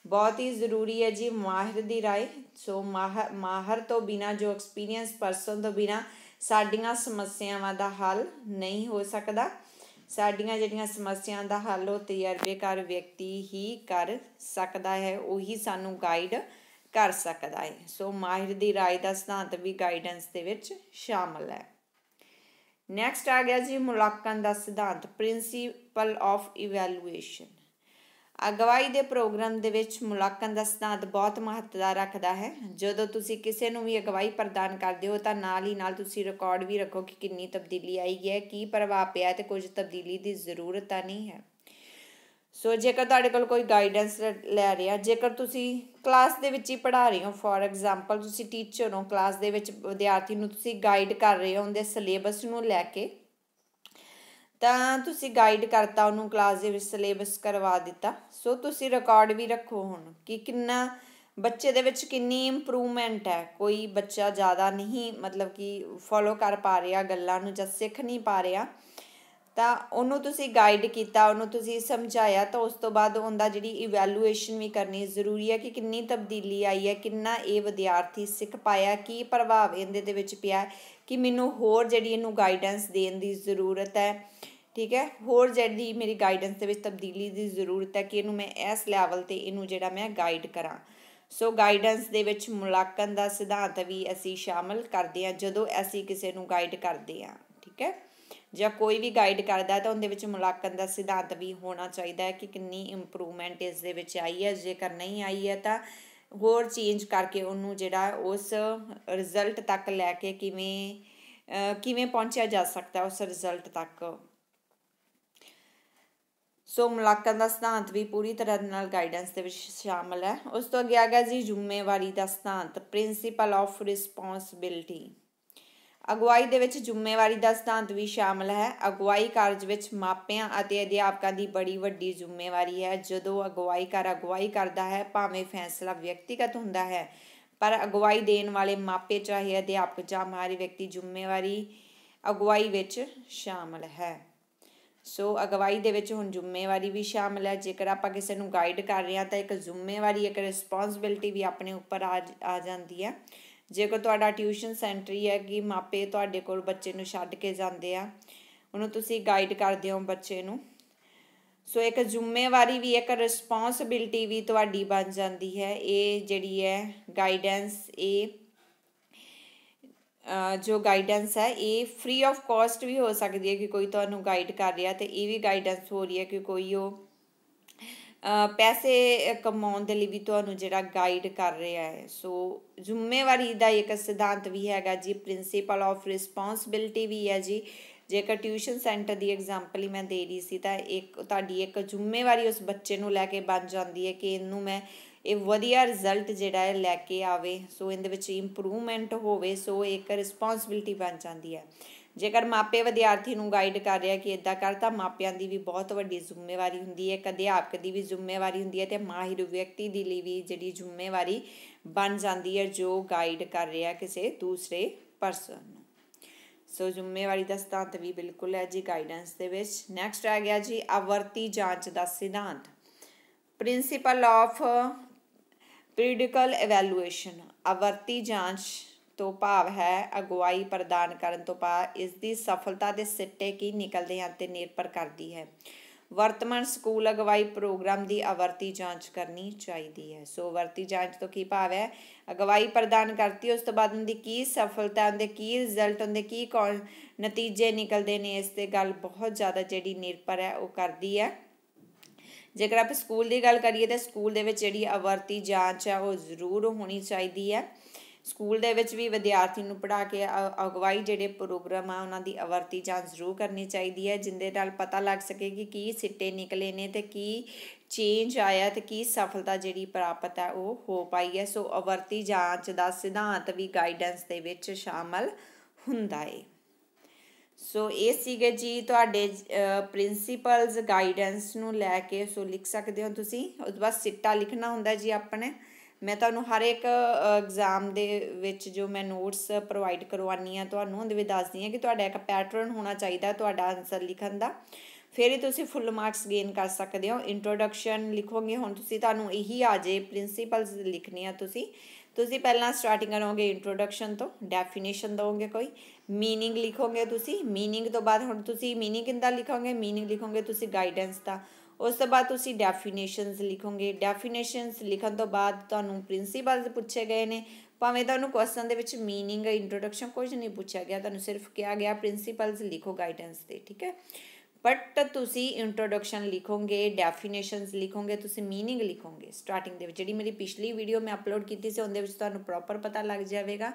ਬਹੁਤ ਹੀ ਜ਼ਰੂਰੀ ਹੈ ਜੀ ਮਾਹਿਰ ਦੀ رائے ਸੋ ਮਾਹਰ ਤੋਂ ਬਿਨਾਂ ਜੋ ਐਕਸਪੀਰੀਅੰਸ ਪਰਸਨ ਤੋਂ ਬਿਨਾਂ ਸਾਡੀਆਂ ਸਮੱਸਿਆਵਾਂ ਦਾ ਹੱਲ ਨਹੀਂ ਹੋ ਸਕਦਾ ਸਾਡੀਆਂ ਜਿਹੜੀਆਂ ਸਮੱਸਿਆਵਾਂ ਦਾ ਹੱਲ ਉਹ ਤਜਰਬੇਕਾਰ ਵਿਅਕਤੀ ਹੀ ਕਰ ਸਕਦਾ ਹੈ ਉਹੀ ਸਾਨੂੰ ਗਾਈਡ ਕਰ ਸਕਦਾ ਹੈ ਸੋ ਮਾਹਿਰ ਦੀ رائے ਦਾ ਸਿਧਾਂਤ ਵੀ ਗਾਈਡੈਂਸ ਦੇ ਵਿੱਚ ਸ਼ਾਮਲ ਹੈ ਨੈਕਸਟ ਆ ਗਿਆ ਜੀ ਮੁਲਾਕਾਤ ਦਾ ਸਿਧਾਂਤ ਪ੍ਰਿੰਸੀਪਲ ਆਫ ਇਵੈਲੂਏਸ਼ਨ ਅਗਵਾਈ ਦੇ ਪ੍ਰੋਗਰਾਮ ਦੇ ਵਿੱਚ ਮੁਲਾਕਾਤ ਦਾ ਸਨਾਦ ਬਹੁਤ ਮਹੱਤਤਾ ਰੱਖਦਾ ਹੈ ਜਦੋਂ ਤੁਸੀਂ ਕਿਸੇ ਨੂੰ ਵੀ ਅਗਵਾਈ ਪ੍ਰਦਾਨ ਕਰਦੇ ਹੋ ਤਾਂ ਨਾਲ ਹੀ ਨਾਲ ਤੁਸੀਂ ਰਿਕਾਰਡ ਵੀ ਰੱਖੋ ਕਿ ਕਿੰਨੀ ਤਬਦੀਲੀ ਆਈ ਹੈ ਕੀ ਪ੍ਰਭਾਵ ਪਿਆ ਤੇ ਕੁਝ ਤਬਦੀਲੀ ਦੀ ਜ਼ਰੂਰਤ ਤਾਂ ਨਹੀਂ ਹੈ ਸੋ ਜੇਕਰ ਤੁਹਾਡੇ ਕੋਲ ਕੋਈ ਗਾਈਡੈਂਸ ਲੈ ਰਿਹਾ ਜੇਕਰ ਤੁਸੀਂ ਕਲਾਸ ਦੇ ਵਿੱਚ ਹੀ ਪੜ੍ਹਾ ਰਹੇ ਹੋ ਫੋਰ ਐਗਜ਼ਾਮਪਲ ਤੁਸੀਂ ਟੀਚਰ ਹੋ ਕਲਾਸ ਦੇ ਵਿੱਚ ਵਿਦਿਆਰਥੀ ਨੂੰ ਤੁਸੀਂ ਗਾਈਡ ਕਰ ਰਹੇ ਹੋ ਉਹਦੇ ਸਿਲੇਬਸ ਨੂੰ ਲੈ ਕੇ ਤਾਂ ਤੁਸੀਂ ਗਾਈਡ ਕਰਤਾ ਉਹਨੂੰ ਕਲਾਸ ਦੇ ਵਿੱਚ ਸਿਲੇਬਸ ਕਰਵਾ ਦਿੱਤਾ ਸੋ ਤੁਸੀਂ ਰਿਕਾਰਡ ਵੀ ਰੱਖੋ ਹੁਣ ਕਿ ਕਿੰਨਾ ਬੱਚੇ ਦੇ ਵਿੱਚ ਕਿੰਨੀ ਇੰਪਰੂਵਮੈਂਟ ਹੈ ਕੋਈ ਬੱਚਾ ਜ਼ਿਆਦਾ ਨਹੀਂ ਮਤਲਬ ਕਿ ਫੋਲੋ ਕਰ ਪਾ ਰਿਹਾ ਗੱਲਾਂ ਨੂੰ ਜਾਂ ਸਿੱਖ ਨਹੀਂ ਪਾ ਰਿਹਾ ਤਾਂ ਉਹਨੂੰ ਤੁਸੀਂ ਗਾਈਡ ਕੀਤਾ ਉਹਨੂੰ ਤੁਸੀਂ ਸਮਝਾਇਆ ਤਾਂ ਉਸ ਤੋਂ ਬਾਅਦ ਉਹਦਾ ਜਿਹੜੀ ਇਵੈਲੂਏਸ਼ਨ ਵੀ ਕਰਨੀ ਜ਼ਰੂਰੀ ਹੈ ਕਿ ਕਿੰਨੀ ਤਬਦੀਲੀ ਆਈ ਹੈ ਕਿੰਨਾ ਇਹ ਵਿਦਿਆਰਥੀ ਸਿੱਖ ਪਾਇਆ ਕੀ ਪ੍ਰਭਾਵ ਇਹਦੇ ਦੇ ਵਿੱਚ ਪਿਆ ਕਿ ਮੈਨੂੰ ਹੋਰ ਜਿਹੜੀ ਇਹਨੂੰ ਗਾਈਡੈਂਸ ਦੇਣ ਦੀ ਜ਼ਰੂਰਤ ਹੈ ਠੀਕ ਹੈ ਹੋਰ ਜਿਹੜੀ ਮੇਰੀ ਗਾਈਡੈਂਸ ਦੇ ਵਿੱਚ ਤਬਦੀਲੀ ਦੀ ਜ਼ਰੂਰਤ ਹੈ ਕਿ ਇਹਨੂੰ ਮੈਂ ਇਸ ਲੈਵਲ ਤੇ ਇਹਨੂੰ ਜਿਹੜਾ ਮੈਂ ਗਾਈਡ ਕਰਾਂ ਸੋ ਗਾਈਡੈਂਸ ਦੇ ਵਿੱਚ ਮੁਲਾਕਾਤ ਦਾ ਸਿਧਾਂਤ ਵੀ ਅਸੀਂ ਸ਼ਾਮਲ ਕਰਦੇ ਹਾਂ ਜਦੋਂ ਅਸੀਂ ਕਿਸੇ ਨੂੰ ਗਾਈਡ ਕਰਦੇ ਹਾਂ ਠੀਕ ਹੈ ਜਾਂ ਕੋਈ ਵੀ ਗਾਈਡ ਕਰਦਾ ਤਾਂ ਉਹਦੇ ਵਿੱਚ ਮੁਲਾਕਾਤ ਦਾ ਸਿਧਾਂਤ ਵੀ ਹੋਣਾ ਚਾਹੀਦਾ ਹੈ ਕਿ ਕਿੰਨੀ ਇੰਪਰੂਵਮੈਂਟ ਇਸ ਦੇ ਵਿੱਚ ਆਈ ਹੈ ਜੇਕਰ ਨਹੀਂ ਆਈ ਹੈ ਤਾਂ ਹੋਰ ਚੇਂਜ ਕਰਕੇ ਉਹਨੂੰ ਜਿਹੜਾ ਉਸ ਰਿਜ਼ਲਟ ਤੱਕ ਲੈ ਕੇ ਕਿਵੇਂ ਕਿਵੇਂ ਪਹੁੰਚਿਆ ਜਾ ਸਕਦਾ ਉਸ ਰਿਜ਼ਲਟ ਤੱਕ ਸੋ ਮੁਲਾਕਾਤ ਦਾ ਸਿਧਾਂਤ ਵੀ ਪੂਰੀ ਤਰ੍ਹਾਂ ਨਾਲ ਗਾਈਡੈਂਸ ਦੇ ਵਿੱਚ ਸ਼ਾਮਲ ਹੈ ਉਸ ਤੋਂ ਅੱਗੇ ਆ ਗਿਆ ਜੀ ਜ਼ਿੰਮੇਵਾਰੀ ਦਾ ਸਿਧਾਂਤ ਪ੍ਰਿੰਸੀਪਲ ਆਫ ਰਿਸਪੌਂਸਿਬਿਲਟੀ ਅਗਵਾਈ ਦੇ ਵਿੱਚ ਜ਼ਿੰਮੇਵਾਰੀ ਦਾ ਸਿਧਾਂਤ ਵੀ ਸ਼ਾਮਲ ਹੈ ਅਗਵਾਈ ਕਾਰਜ ਵਿੱਚ ਮਾਪਿਆਂ ਅਤੇ ਅਧਿਆਪਕਾਂ ਦੀ ਬੜੀ ਵੱਡੀ ਜ਼ਿੰਮੇਵਾਰੀ ਹੈ ਜਦੋਂ ਅਗਵਾਈਕਾਰ ਅਗਵਾਈ ਕਰਦਾ ਹੈ ਭਾਵੇਂ ਫੈਸਲਾ ਵਿਅਕਤੀਗਤ ਹੁੰਦਾ ਹੈ ਪਰ ਅਗਵਾਈ ਦੇਣ ਵਾਲੇ ਮਾਪੇ ਚਾਹੇ ਅਧਿਆਪਕ ਜਾਂ ਮਾਰੀ ਵਿਅਕਤੀ ਜ਼ਿੰਮੇਵਾਰੀ ਅਗਵਾਈ ਵਿੱਚ ਸ਼ਾਮਲ ਹੈ ਸੋ ਅਗਵਾਈ ਦੇ ਵਿੱਚ ਹੁਣ ਜ਼ਿੰਮੇਵਾਰੀ ਵੀ ਸ਼ਾਮਲ ਹੈ ਜੇਕਰ ਆਪਾਂ ਕਿਸੇ ਨੂੰ ਗਾਈਡ ਕਰ ਰਹੇ ਹਾਂ ਤਾਂ ਇੱਕ ਜ਼ਿੰਮੇਵਾਰੀ ਇੱਕ ਰਿਸਪੌਂਸਿਬਿਲਟੀ ਵੀ ਆਪਣੇ ਉੱਪਰ ਆ ਜਾਂਦੀ ਹੈ ਜੇਕਰ ਤੁਹਾਡਾ ਟਿਊਸ਼ਨ ਸੈਂਟਰ ਹੀ ਹੈ ਕਿ ਮਾਪੇ ਤੁਹਾਡੇ ਕੋਲ ਬੱਚੇ ਨੂੰ ਛੱਡ ਕੇ ਜਾਂਦੇ ਆ ਉਹਨੂੰ ਤੁਸੀਂ ਗਾਈਡ ਕਰਦੇ ਹੋ ਬੱਚੇ ਨੂੰ ਸੋ ਇੱਕ ਜ਼ਿੰਮੇਵਾਰੀ ਵੀ ਇੱਕ ਰਿਸਪੌਂਸਿਬਿਲਟੀ ਵੀ ਤੁਹਾਡੀ ਬਣ ਜਾਂਦੀ ਹੈ ਇਹ ਜਿਹੜੀ ਹੈ ਗਾਈਡੈਂਸ ਇਹ ਜੋ ਗਾਈਡੈਂਸ ਹੈ ਇਹ ਫ੍ਰੀ ਆਫ ਕਾਸਟ ਵੀ ਹੋ ਸਕਦੀ ਹੈ ਕਿ ਕੋਈ ਤੁਹਾਨੂੰ ਗਾਈਡ ਕਰ ਰਿਹਾ ਤੇ ਇਹ ਵੀ ਗਾਈਡੈਂਸ ਹੋ ਰਹੀ ਹੈ ਕਿ ਕੋਈ ਉਹ ਪੈਸੇ ਕਮਾਉਣ ਦੇ ਲਈ ਵੀ ਤੁਹਾਨੂੰ ਜਿਹੜਾ ਗਾਈਡ ਕਰ ਰਿਹਾ ਹੈ ਸੋ ਜ਼ਿੰਮੇਵਾਰੀ ਦਾ ਇੱਕ ਸਿਧਾਂਤ ਵੀ ਹੈਗਾ ਜੀ ਪ੍ਰਿੰਸੀਪਲ ਆਫ ਰਿਸਪੌਂਸਿਬਿਲਟੀ ਵੀ ਹੈ ਜੀ ਜੇਕਰ ਟਿਊਸ਼ਨ ਸੈਂਟਰ ਦੀ ਐਗਜ਼ਾਮਪਲ ਹੀ ਮੈਂ ਦੇ ਰਹੀ ਸੀ ਤਾਂ ਇੱਕ ਤੁਹਾਡੀ ਇੱਕ ਜ਼ਿੰਮੇਵਾਰੀ ਉਸ ਬੱਚੇ ਨੂੰ ਲੈ ਕੇ ਬਣ ਜਾਂਦੀ ਹੈ ਕਿ ਇਹਨੂੰ ਮੈਂ ਇਹ ਵਧੀਆ ਰਿਜ਼ਲਟ ਜਿਹੜਾ ਹੈ ਲੈ ਕੇ ਆਵੇ ਸੋ ਇਹਦੇ ਵਿੱਚ ਇੰਪਰੂਵਮੈਂਟ ਹੋਵੇ ਸੋ ਇੱਕ ਰਿਸਪੌਂਸਿਬਿਲਟੀ ਬਣ ਜਾਂਦੀ ਹੈ ਜੇਕਰ ਮਾਪੇ ਵਿਦਿਆਰਥੀ ਨੂੰ ਗਾਈਡ ਕਰ ਰਿਹਾ ਕਿ ਇਦਾਂ ਕਰ ਤਾਂ ਮਾਪਿਆਂ ਦੀ ਵੀ ਬਹੁਤ ਵੱਡੀ ਜ਼ਿੰਮੇਵਾਰੀ ਹੁੰਦੀ ਹੈ ਇੱਕ ਅਧਿਆਪਕ ਦੀ ਵੀ ਜ਼ਿੰਮੇਵਾਰੀ ਹੁੰਦੀ ਹੈ ਤੇ ਮਾਹਿਰ ਵਿਅਕਤੀ ਦੀ ਲਈ ਵੀ ਜਿਹੜੀ ਜ਼ਿੰਮੇਵਾਰੀ ਬਣ ਜਾਂਦੀ ਹੈ ਜੋ ਗਾਈਡ ਕਰ ਰਿਹਾ ਕਿਸੇ ਦੂਸਰੇ ਪਰਸਨ ਨੂੰ ਸੋ ਜ਼ਿੰਮੇਵਾਰੀ ਦਾ ਸਿਧਾਂਤ ਵੀ ਬਿਲਕੁਲ ਹੈ ਜੀ ਗਾਈਡੈਂਸ ਦੇ ਵਿੱਚ ਨੈਕਸਟ ਆ ਗਿਆ ਜੀ ਆਵਰਤੀ ਜਾਂਚ ਦਾ ਸਿਧਾਂਤ ਪ੍ਰਿੰਸੀਪਲ ਆਫ ਪੀਰੀਡਿਕਲ ਇਵੈਲੂਏਸ਼ਨ ਆਵਰਤੀ ਜਾਂਚ ਤੋਂ ਭਾਵ ਹੈ ਅਗਵਾਈ ਪ੍ਰਦਾਨ ਕਰਨ ਤੋਂ ਬਾਅਦ ਇਸ ਦੀ ਸਫਲਤਾ ਦੇ ਸਿੱਟੇ ਕੀ ਨਿਕਲਦੇ ਹਨ ਤੇ ਨਿਰਭਰ ਕਰਦੀ ਹੈ ਵਰਤਮਾਨ ਸਕੂਲ ਅਗਵਾਈ ਪ੍ਰੋਗਰਾਮ ਦੀ ਅਵਰਤੀ ਜਾਂਚ ਕਰਨੀ ਚਾਹੀਦੀ ਹੈ ਸੋ ਵਰਤੀ ਜਾਂਚ ਤੋਂ ਕੀ ਭਾਵ ਹੈ ਅਗਵਾਈ ਪ੍ਰਦਾਨ ਕਰਤੀ ਉਸ ਤੋਂ ਬਾਅਦ ਉਹਦੀ ਕੀ ਸਫਲਤਾ ਉਹਦੇ ਕੀ ਰਿਜ਼ਲਟ ਉਹਦੇ ਕੀ ਨਤੀਜੇ ਨਿਕਲਦੇ ਨੇ ਇਸ ਤੇ ਗੱਲ ਬਹੁਤ ਜ਼ਿਆਦਾ ਜਿਹੜੀ ਨਿਰਭਰ ਹੈ ਉਹ ਕਰਦੀ ਹੈ ਜੇਕਰ ਆਪਾਂ ਸਕੂਲ ਦੀ ਗੱਲ ਕਰੀਏ ਤਾਂ ਸਕੂਲ ਦੇ ਵਿੱਚ ਜਿਹੜੀ ਅਵਰਤੀ ਜਾਂਚ ਹੈ ਉਹ ਜ਼ਰੂਰ ਹੋਣੀ ਚਾਹੀਦੀ ਹੈ ਸਕੂਲ ਦੇ ਵਿੱਚ ਵੀ ਵਿਦਿਆਰਥੀ ਨੂੰ ਪੜਾ ਕੇ ਅਗਵਾਈ ਜਿਹੜੇ ਪ੍ਰੋਗਰਾਮ ਆ ਉਹਨਾਂ ਦੀ ਅਵਰਤੀ ਜਾਂਚ ਜ਼ਰੂਰ ਕਰਨੀ ਚਾਹੀਦੀ ਹੈ ਜਿੰਦੇ ਨਾਲ ਪਤਾ ਲੱਗ ਸਕੇ ਕਿ ਕੀ ਸਿੱਟੇ ਨਿਕਲੇ ਨੇ ਤੇ ਕੀ ਚੇਂਜ ਆਇਆ ਤੇ ਕੀ ਸਫਲਤਾ ਜਿਹੜੀ ਪ੍ਰਾਪਤ ਹੈ ਉਹ ਹੋ ਪਾਈ ਹੈ ਸੋ ਅਵਰਤੀ ਜਾਂਚ ਦਾ ਸਿਧਾਂਤ ਵੀ ਗਾਈਡੈਂਸ ਦੇ ਵਿੱਚ ਸ਼ਾਮਲ ਹੁੰਦਾ ਹੈ ਸੋ ਇਹ ਸੀਗੇ ਜੀ ਤੁਹਾਡੇ ਪ੍ਰਿੰਸੀਪਲਸ ਗਾਈਡੈਂਸ ਨੂੰ ਲੈ ਕੇ ਸੋ ਲਿਖ ਸਕਦੇ ਹੋ ਤੁਸੀਂ ਉਸ ਤੋਂ ਬਾਅਦ ਸਿੱਟਾ ਲਿਖਣਾ ਹੁੰਦਾ ਜੀ ਆਪਣੇ ਮੈਂ ਤੁਹਾਨੂੰ ਹਰ ਇੱਕ ਐਗਜ਼ਾਮ ਦੇ ਵਿੱਚ ਜੋ ਮੈਂ ਨੋਟਸ ਪ੍ਰੋਵਾਈਡ ਕਰਵਾਨੀ ਆ ਤੁਹਾਨੂੰ ਉਹਦੇ ਵਿੱਚ ਦੱਸਦੀ ਆ ਕਿ ਤੁਹਾਡਾ ਇੱਕ ਪੈਟਰਨ ਹੋਣਾ ਚਾਹੀਦਾ ਤੁਹਾਡਾ ਆਨਸਰ ਲਿਖਣ ਦਾ ਫਿਰ ਹੀ ਤੁਸੀਂ ਫੁੱਲ ਮਾਰਕਸ ਗੇਨ ਕਰ ਸਕਦੇ ਹੋ ਇੰਟਰੋਡਕਸ਼ਨ ਲਿਖੋਗੇ ਹੁਣ ਤੁਸੀਂ ਤੁਹਾਨੂੰ ਇਹੀ ਆ ਜੇ ਪ੍ਰਿੰਸੀਪਲਸ ਲਿਖਨੇ ਆ ਤੁਸੀਂ ਤੁਸੀਂ ਪਹਿਲਾਂ ਸਟਾਰਟਿੰਗ ਕਰੋਗੇ ਇੰਟਰੋਡਕਸ਼ਨ ਤੋਂ ਡੈਫੀਨੇਸ਼ਨ ਦੋਗੇ ਕੋਈ मीनिंग ਲਿਖੋਗੇ ਤੁਸੀਂ मीनिंग ਤੋਂ ਬਾਅਦ ਹੁਣ ਤੁਸੀਂ मीनिंग ਕਿੰਦਾ ਲਿਖੋਗੇ मीनिंग ਲਿਖੋਗੇ ਤੁਸੀਂ ਗਾਈਡੈਂਸ ਦਾ ਉਸ ਤੋਂ ਬਾਅਦ ਤੁਸੀਂ ਡੈਫੀਨੇਸ਼ਨਸ ਲਿਖੋਗੇ ਡੈਫੀਨੇਸ਼ਨਸ ਲਿਖਣ ਤੋਂ ਬਾਅਦ ਤੁਹਾਨੂੰ ਪ੍ਰਿੰਸੀਪਲਸ ਪੁੱਛੇ ਗਏ ਨੇ ਭਾਵੇਂ ਤੁਹਾਨੂੰ ਕੁਐਸਚਨ ਦੇ ਵਿੱਚ ਮੀਨਿੰਗ ਇੰਟਰੋਡਕਸ਼ਨ ਕੁਝ ਨਹੀਂ ਪੁੱਛਿਆ ਗਿਆ ਤੁਹਾਨੂੰ ਸਿਰਫ ਕਿਹਾ ਗਿਆ ਪ੍ਰਿੰਸੀਪਲਸ ਲਿਖੋ ਗਾਈਡੈਂਸ ਤੇ ਠੀਕ ਹੈ ਬਟ ਤੁਸੀਂ ਇੰਟਰੋਡਕਸ਼ਨ ਲਿਖੋਗੇ ਡੈਫੀਨੇਸ਼ਨਸ ਲਿਖੋਗੇ ਤੁਸੀਂ ਮੀਨਿੰਗ ਲਿਖੋਗੇ ਸਟਾਰਟਿੰਗ ਦੇ ਵਿੱਚ ਜਿਹੜੀ ਮੇਰੀ ਪਿਛਲੀ ਵੀਡੀਓ ਮੈਂ ਅਪਲੋਡ ਕੀਤੀ ਸੀ ਉਹਦੇ ਵਿੱਚ ਤੁਹਾਨੂੰ ਪ੍ਰੋਪਰ ਪਤਾ ਲੱਗ ਜਾਵੇਗਾ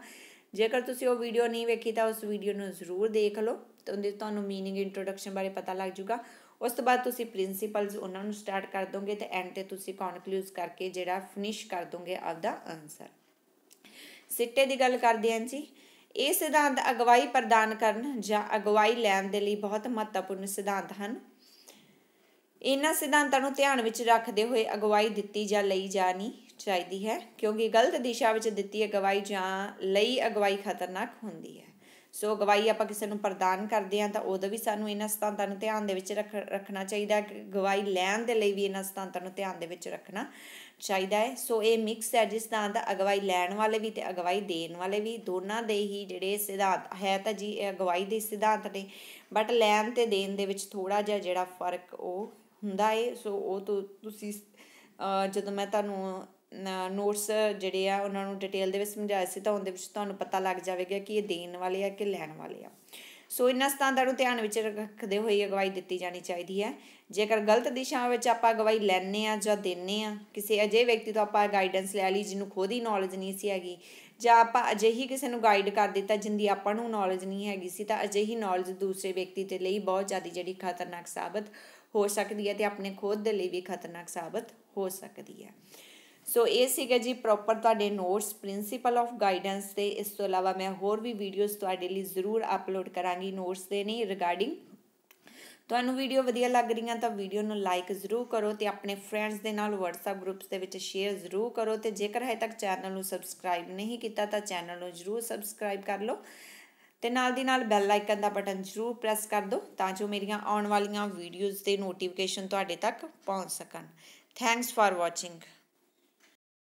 ਜੇਕਰ ਤੁਸੀਂ ਉਹ ਵੀਡੀਓ ਨਹੀਂ ਵੇਖੀ ਤਾਂ ਉਸ ਵੀਡੀਓ ਨੂੰ ਜ਼ਰੂਰ ਦੇਖ ਲਓ ਤੇ ਉਹਦੇ ਤੁਹਾਨੂੰ ਮੀਨਿੰਗ ਇੰਟਰੋਡਕਸ਼ਨ ਬਾਰੇ ਪਤਾ ਲੱਗ ਜਾਊਗਾ ਉਸ ਤੋਂ ਬਾਅਦ ਤੁਸੀਂ ਪ੍ਰਿੰਸੀਪਲਸ ਉਹਨਾਂ ਨੂੰ ਸਟਾਰਟ ਕਰ ਦੋਗੇ ਤੇ ਐਂਡ ਤੇ ਤੁਸੀਂ ਕਨਕਲੂਜ਼ ਕਰਕੇ ਜਿਹੜਾ ਫਿਨਿਸ਼ ਕਰ ਦੋਗੇ ਆਪਦਾ ਆਨਸਰ ਸਿੱਟੇ ਦੀ ਗੱਲ ਕਰਦੇ ਹਾਂ ਜੀ ਇਹ ਸਿਧਾਂਤ ਅਗਵਾਈ ਪ੍ਰਦਾਨ ਕਰਨ ਜਾਂ ਅਗਵਾਈ ਲੈਣ ਦੇ ਲਈ ਬਹੁਤ ਮਹੱਤਵਪੂਰਨ ਸਿਧਾਂਤ ਹਨ ਇਹਨਾਂ ਸਿਧਾਂਤਾਂ ਨੂੰ ਧਿਆਨ ਵਿੱਚ ਰੱਖਦੇ ਹੋਏ ਅਗਵਾਈ ਦਿੱਤੀ ਜਾਂ ਲਈ ਜਾਣੀ ਚਾਹੀਦੀ ਹੈ ਕਿਉਂਕਿ ਗਲਤ ਦਿਸ਼ਾ ਵਿੱਚ ਦਿੱਤੀ ਅਗਵਾਈ ਜਾਂ ਲਈ ਅਗਵਾਈ ਖਤਰਨਾਕ ਹੁੰਦੀ ਹੈ ਸੋ ਗਵਾਹੀ ਆਪਾਂ ਕਿਸੇ ਨੂੰ ਪ੍ਰਦਾਨ ਕਰਦੇ ਆ ਤਾਂ ਉਹਦਾ ਵੀ ਸਾਨੂੰ ਇਹਨਾਂ ਸਿਧਾਂਤਾਂ ਨੂੰ ਧਿਆਨ ਦੇ ਵਿੱਚ ਰੱਖਣਾ ਚਾਹੀਦਾ ਹੈ ਗਵਾਹੀ ਲੈਣ ਦੇ ਲਈ ਵੀ ਇਹਨਾਂ ਸਿਧਾਂਤਾਂ ਨੂੰ ਧਿਆਨ ਦੇ ਵਿੱਚ ਰੱਖਣਾ ਚਾਹੀਦਾ ਹੈ ਸੋ ਇਹ ਮਿਕਸ ਹੈ ਜਿਸ ਤਾਂ ਦਾ ਅਗਵਾਈ ਲੈਣ ਵਾਲੇ ਵੀ ਤੇ ਅਗਵਾਈ ਦੇਣ ਵਾਲੇ ਵੀ ਦੋਨਾਂ ਦੇ ਹੀ ਜਿਹੜੇ ਸਿਧਾਂਤ ਹੈ ਤਾਂ ਜੀ ਇਹ ਅਗਵਾਈ ਦੇ ਸਿਧਾਂਤ ਨੇ ਬਟ ਲੈਣ ਤੇ ਦੇਣ ਦੇ ਵਿੱਚ ਥੋੜਾ ਜਿਹਾ ਜਿਹੜਾ ਫਰਕ ਉਹ ਹੁੰਦਾ ਹੈ ਸੋ ਉਹ ਤੁਸੀਂ ਜਦੋਂ ਮੈਂ ਤੁਹਾਨੂੰ ਨੋਟਸ ਜਿਹੜੇ ਆ ਉਹਨਾਂ ਨੂੰ ਡਿਟੇਲ ਦੇ ਵਿੱਚ ਸਮਝਾਇਆ ਸੀ ਤਾਂ ਉਹਦੇ ਵਿੱਚ ਤੁਹਾਨੂੰ ਪਤਾ ਲੱਗ ਜਾਵੇਗਾ ਕਿ ਇਹ ਦੇਣ ਵਾਲੇ ਆ ਕਿ ਲੈਣ ਵਾਲੇ ਆ ਸੋ ਇਹਨਾਂ ਸਥਾਨਾਂ ਨੂੰ ਧਿਆਨ ਵਿੱਚ ਰੱਖਦੇ ਹੋਏ ਅਗਵਾਈ ਦਿੱਤੀ ਜਾਣੀ ਚਾਹੀਦੀ ਹੈ ਜੇਕਰ ਗਲਤ ਦਿਸ਼ਾ ਵਿੱਚ ਆਪਾਂ ਅਗਵਾਈ ਲੈਣੇ ਆ ਜਾਂ ਦੇਣੇ ਆ ਕਿਸੇ ਅਜੇ ਵਿਅਕਤੀ ਤੋਂ ਆਪਾਂ ਗਾਈਡੈਂਸ ਲੈ ਲਈ ਜਿਹਨੂੰ ਖੁਦ ਹੀ ਨੌਲੇਜ ਨਹੀਂ ਸੀ ਹੈਗੀ ਜਾਂ ਆਪਾਂ ਅਜਿਹੀ ਕਿਸੇ ਨੂੰ ਗਾਈਡ ਕਰ ਦਿੱਤਾ ਜਿੰਦੀ ਆਪਾਂ ਨੂੰ ਨੌਲੇਜ ਨਹੀਂ ਹੈਗੀ ਸੀ ਤਾਂ ਅਜਿਹੀ ਨੌਲੇਜ ਦੂਸਰੇ ਵਿਅਕਤੀ ਦੇ ਲਈ ਬਹੁਤ ਜ਼ਿਆਦਾ ਜਿਹੜੀ ਖਤਰਨਾਕ ਸਾਬਤ ਹੋ ਸਕਦੀ ਹੈ ਤੇ ਆਪਣੇ ਖੁਦ ਦੇ ਲਈ ਵੀ ਖਤਰਨਾਕ ਸਾਬਤ ਹੋ ਸਕਦੀ ਹੈ ਸੋ ਇਹ ਸੀਗਾ ਜੀ ਪ੍ਰੋਪਰ ਤੁਹਾਡੇ ਨੋਟਸ ਪ੍ਰਿੰਸੀਪਲ ਆਫ ਗਾਈਡੈਂਸ ਤੇ ਇਸ ਤੋਂ ਇਲਾਵਾ ਮੈਂ ਹੋਰ ਵੀ ਵੀਡੀਓਜ਼ ਤੁਹਾਡੇ ਲਈ ਜ਼ਰੂਰ ਅਪਲੋਡ ਕਰਾਂਗੀ ਨੋਟਸ ਦੇ ਨਹੀਂ ਰਿਗਾਰਡਿੰਗ ਤੁਹਾਨੂੰ ਵੀਡੀਓ ਵਧੀਆ ਲੱਗ ਰਹੀਆਂ ਤਾਂ ਵੀਡੀਓ ਨੂੰ ਲਾਈਕ ਜ਼ਰੂਰ ਕਰੋ ਤੇ ਆਪਣੇ ਫਰੈਂਡਸ ਦੇ ਨਾਲ WhatsApp ਗਰੁੱਪਸ ਦੇ ਵਿੱਚ ਸ਼ੇਅਰ ਜ਼ਰੂਰ ਕਰੋ ਤੇ ਜੇਕਰ ਹਜੇ ਤੱਕ ਚੈਨਲ ਨੂੰ ਸਬਸਕ੍ਰਾਈਬ ਨਹੀਂ ਕੀਤਾ ਤਾਂ ਚੈਨਲ ਨੂੰ ਜ਼ਰੂਰ ਸਬਸਕ੍ਰਾਈਬ ਕਰ ਲਓ ਤੇ ਨਾਲ ਦੀ ਨਾਲ ਬੈਲ ਆਈਕਨ ਦਾ ਬਟਨ ਜ਼ਰੂਰ ਪ੍ਰੈਸ ਕਰ ਦਿਓ ਤਾਂ ਜੋ ਮੇਰੀਆਂ ਆਉਣ ਵਾਲੀਆਂ ਵੀਡੀਓਜ਼ ਦੇ ਨੋਟੀਫਿਕੇਸ਼ਨ ਤੁਹਾਡੇ ਤੱਕ ਪਹੁੰਚ ਸਕਣ ਥੈਂਕਸ ਫਾਰ ਵਾਚਿੰਗ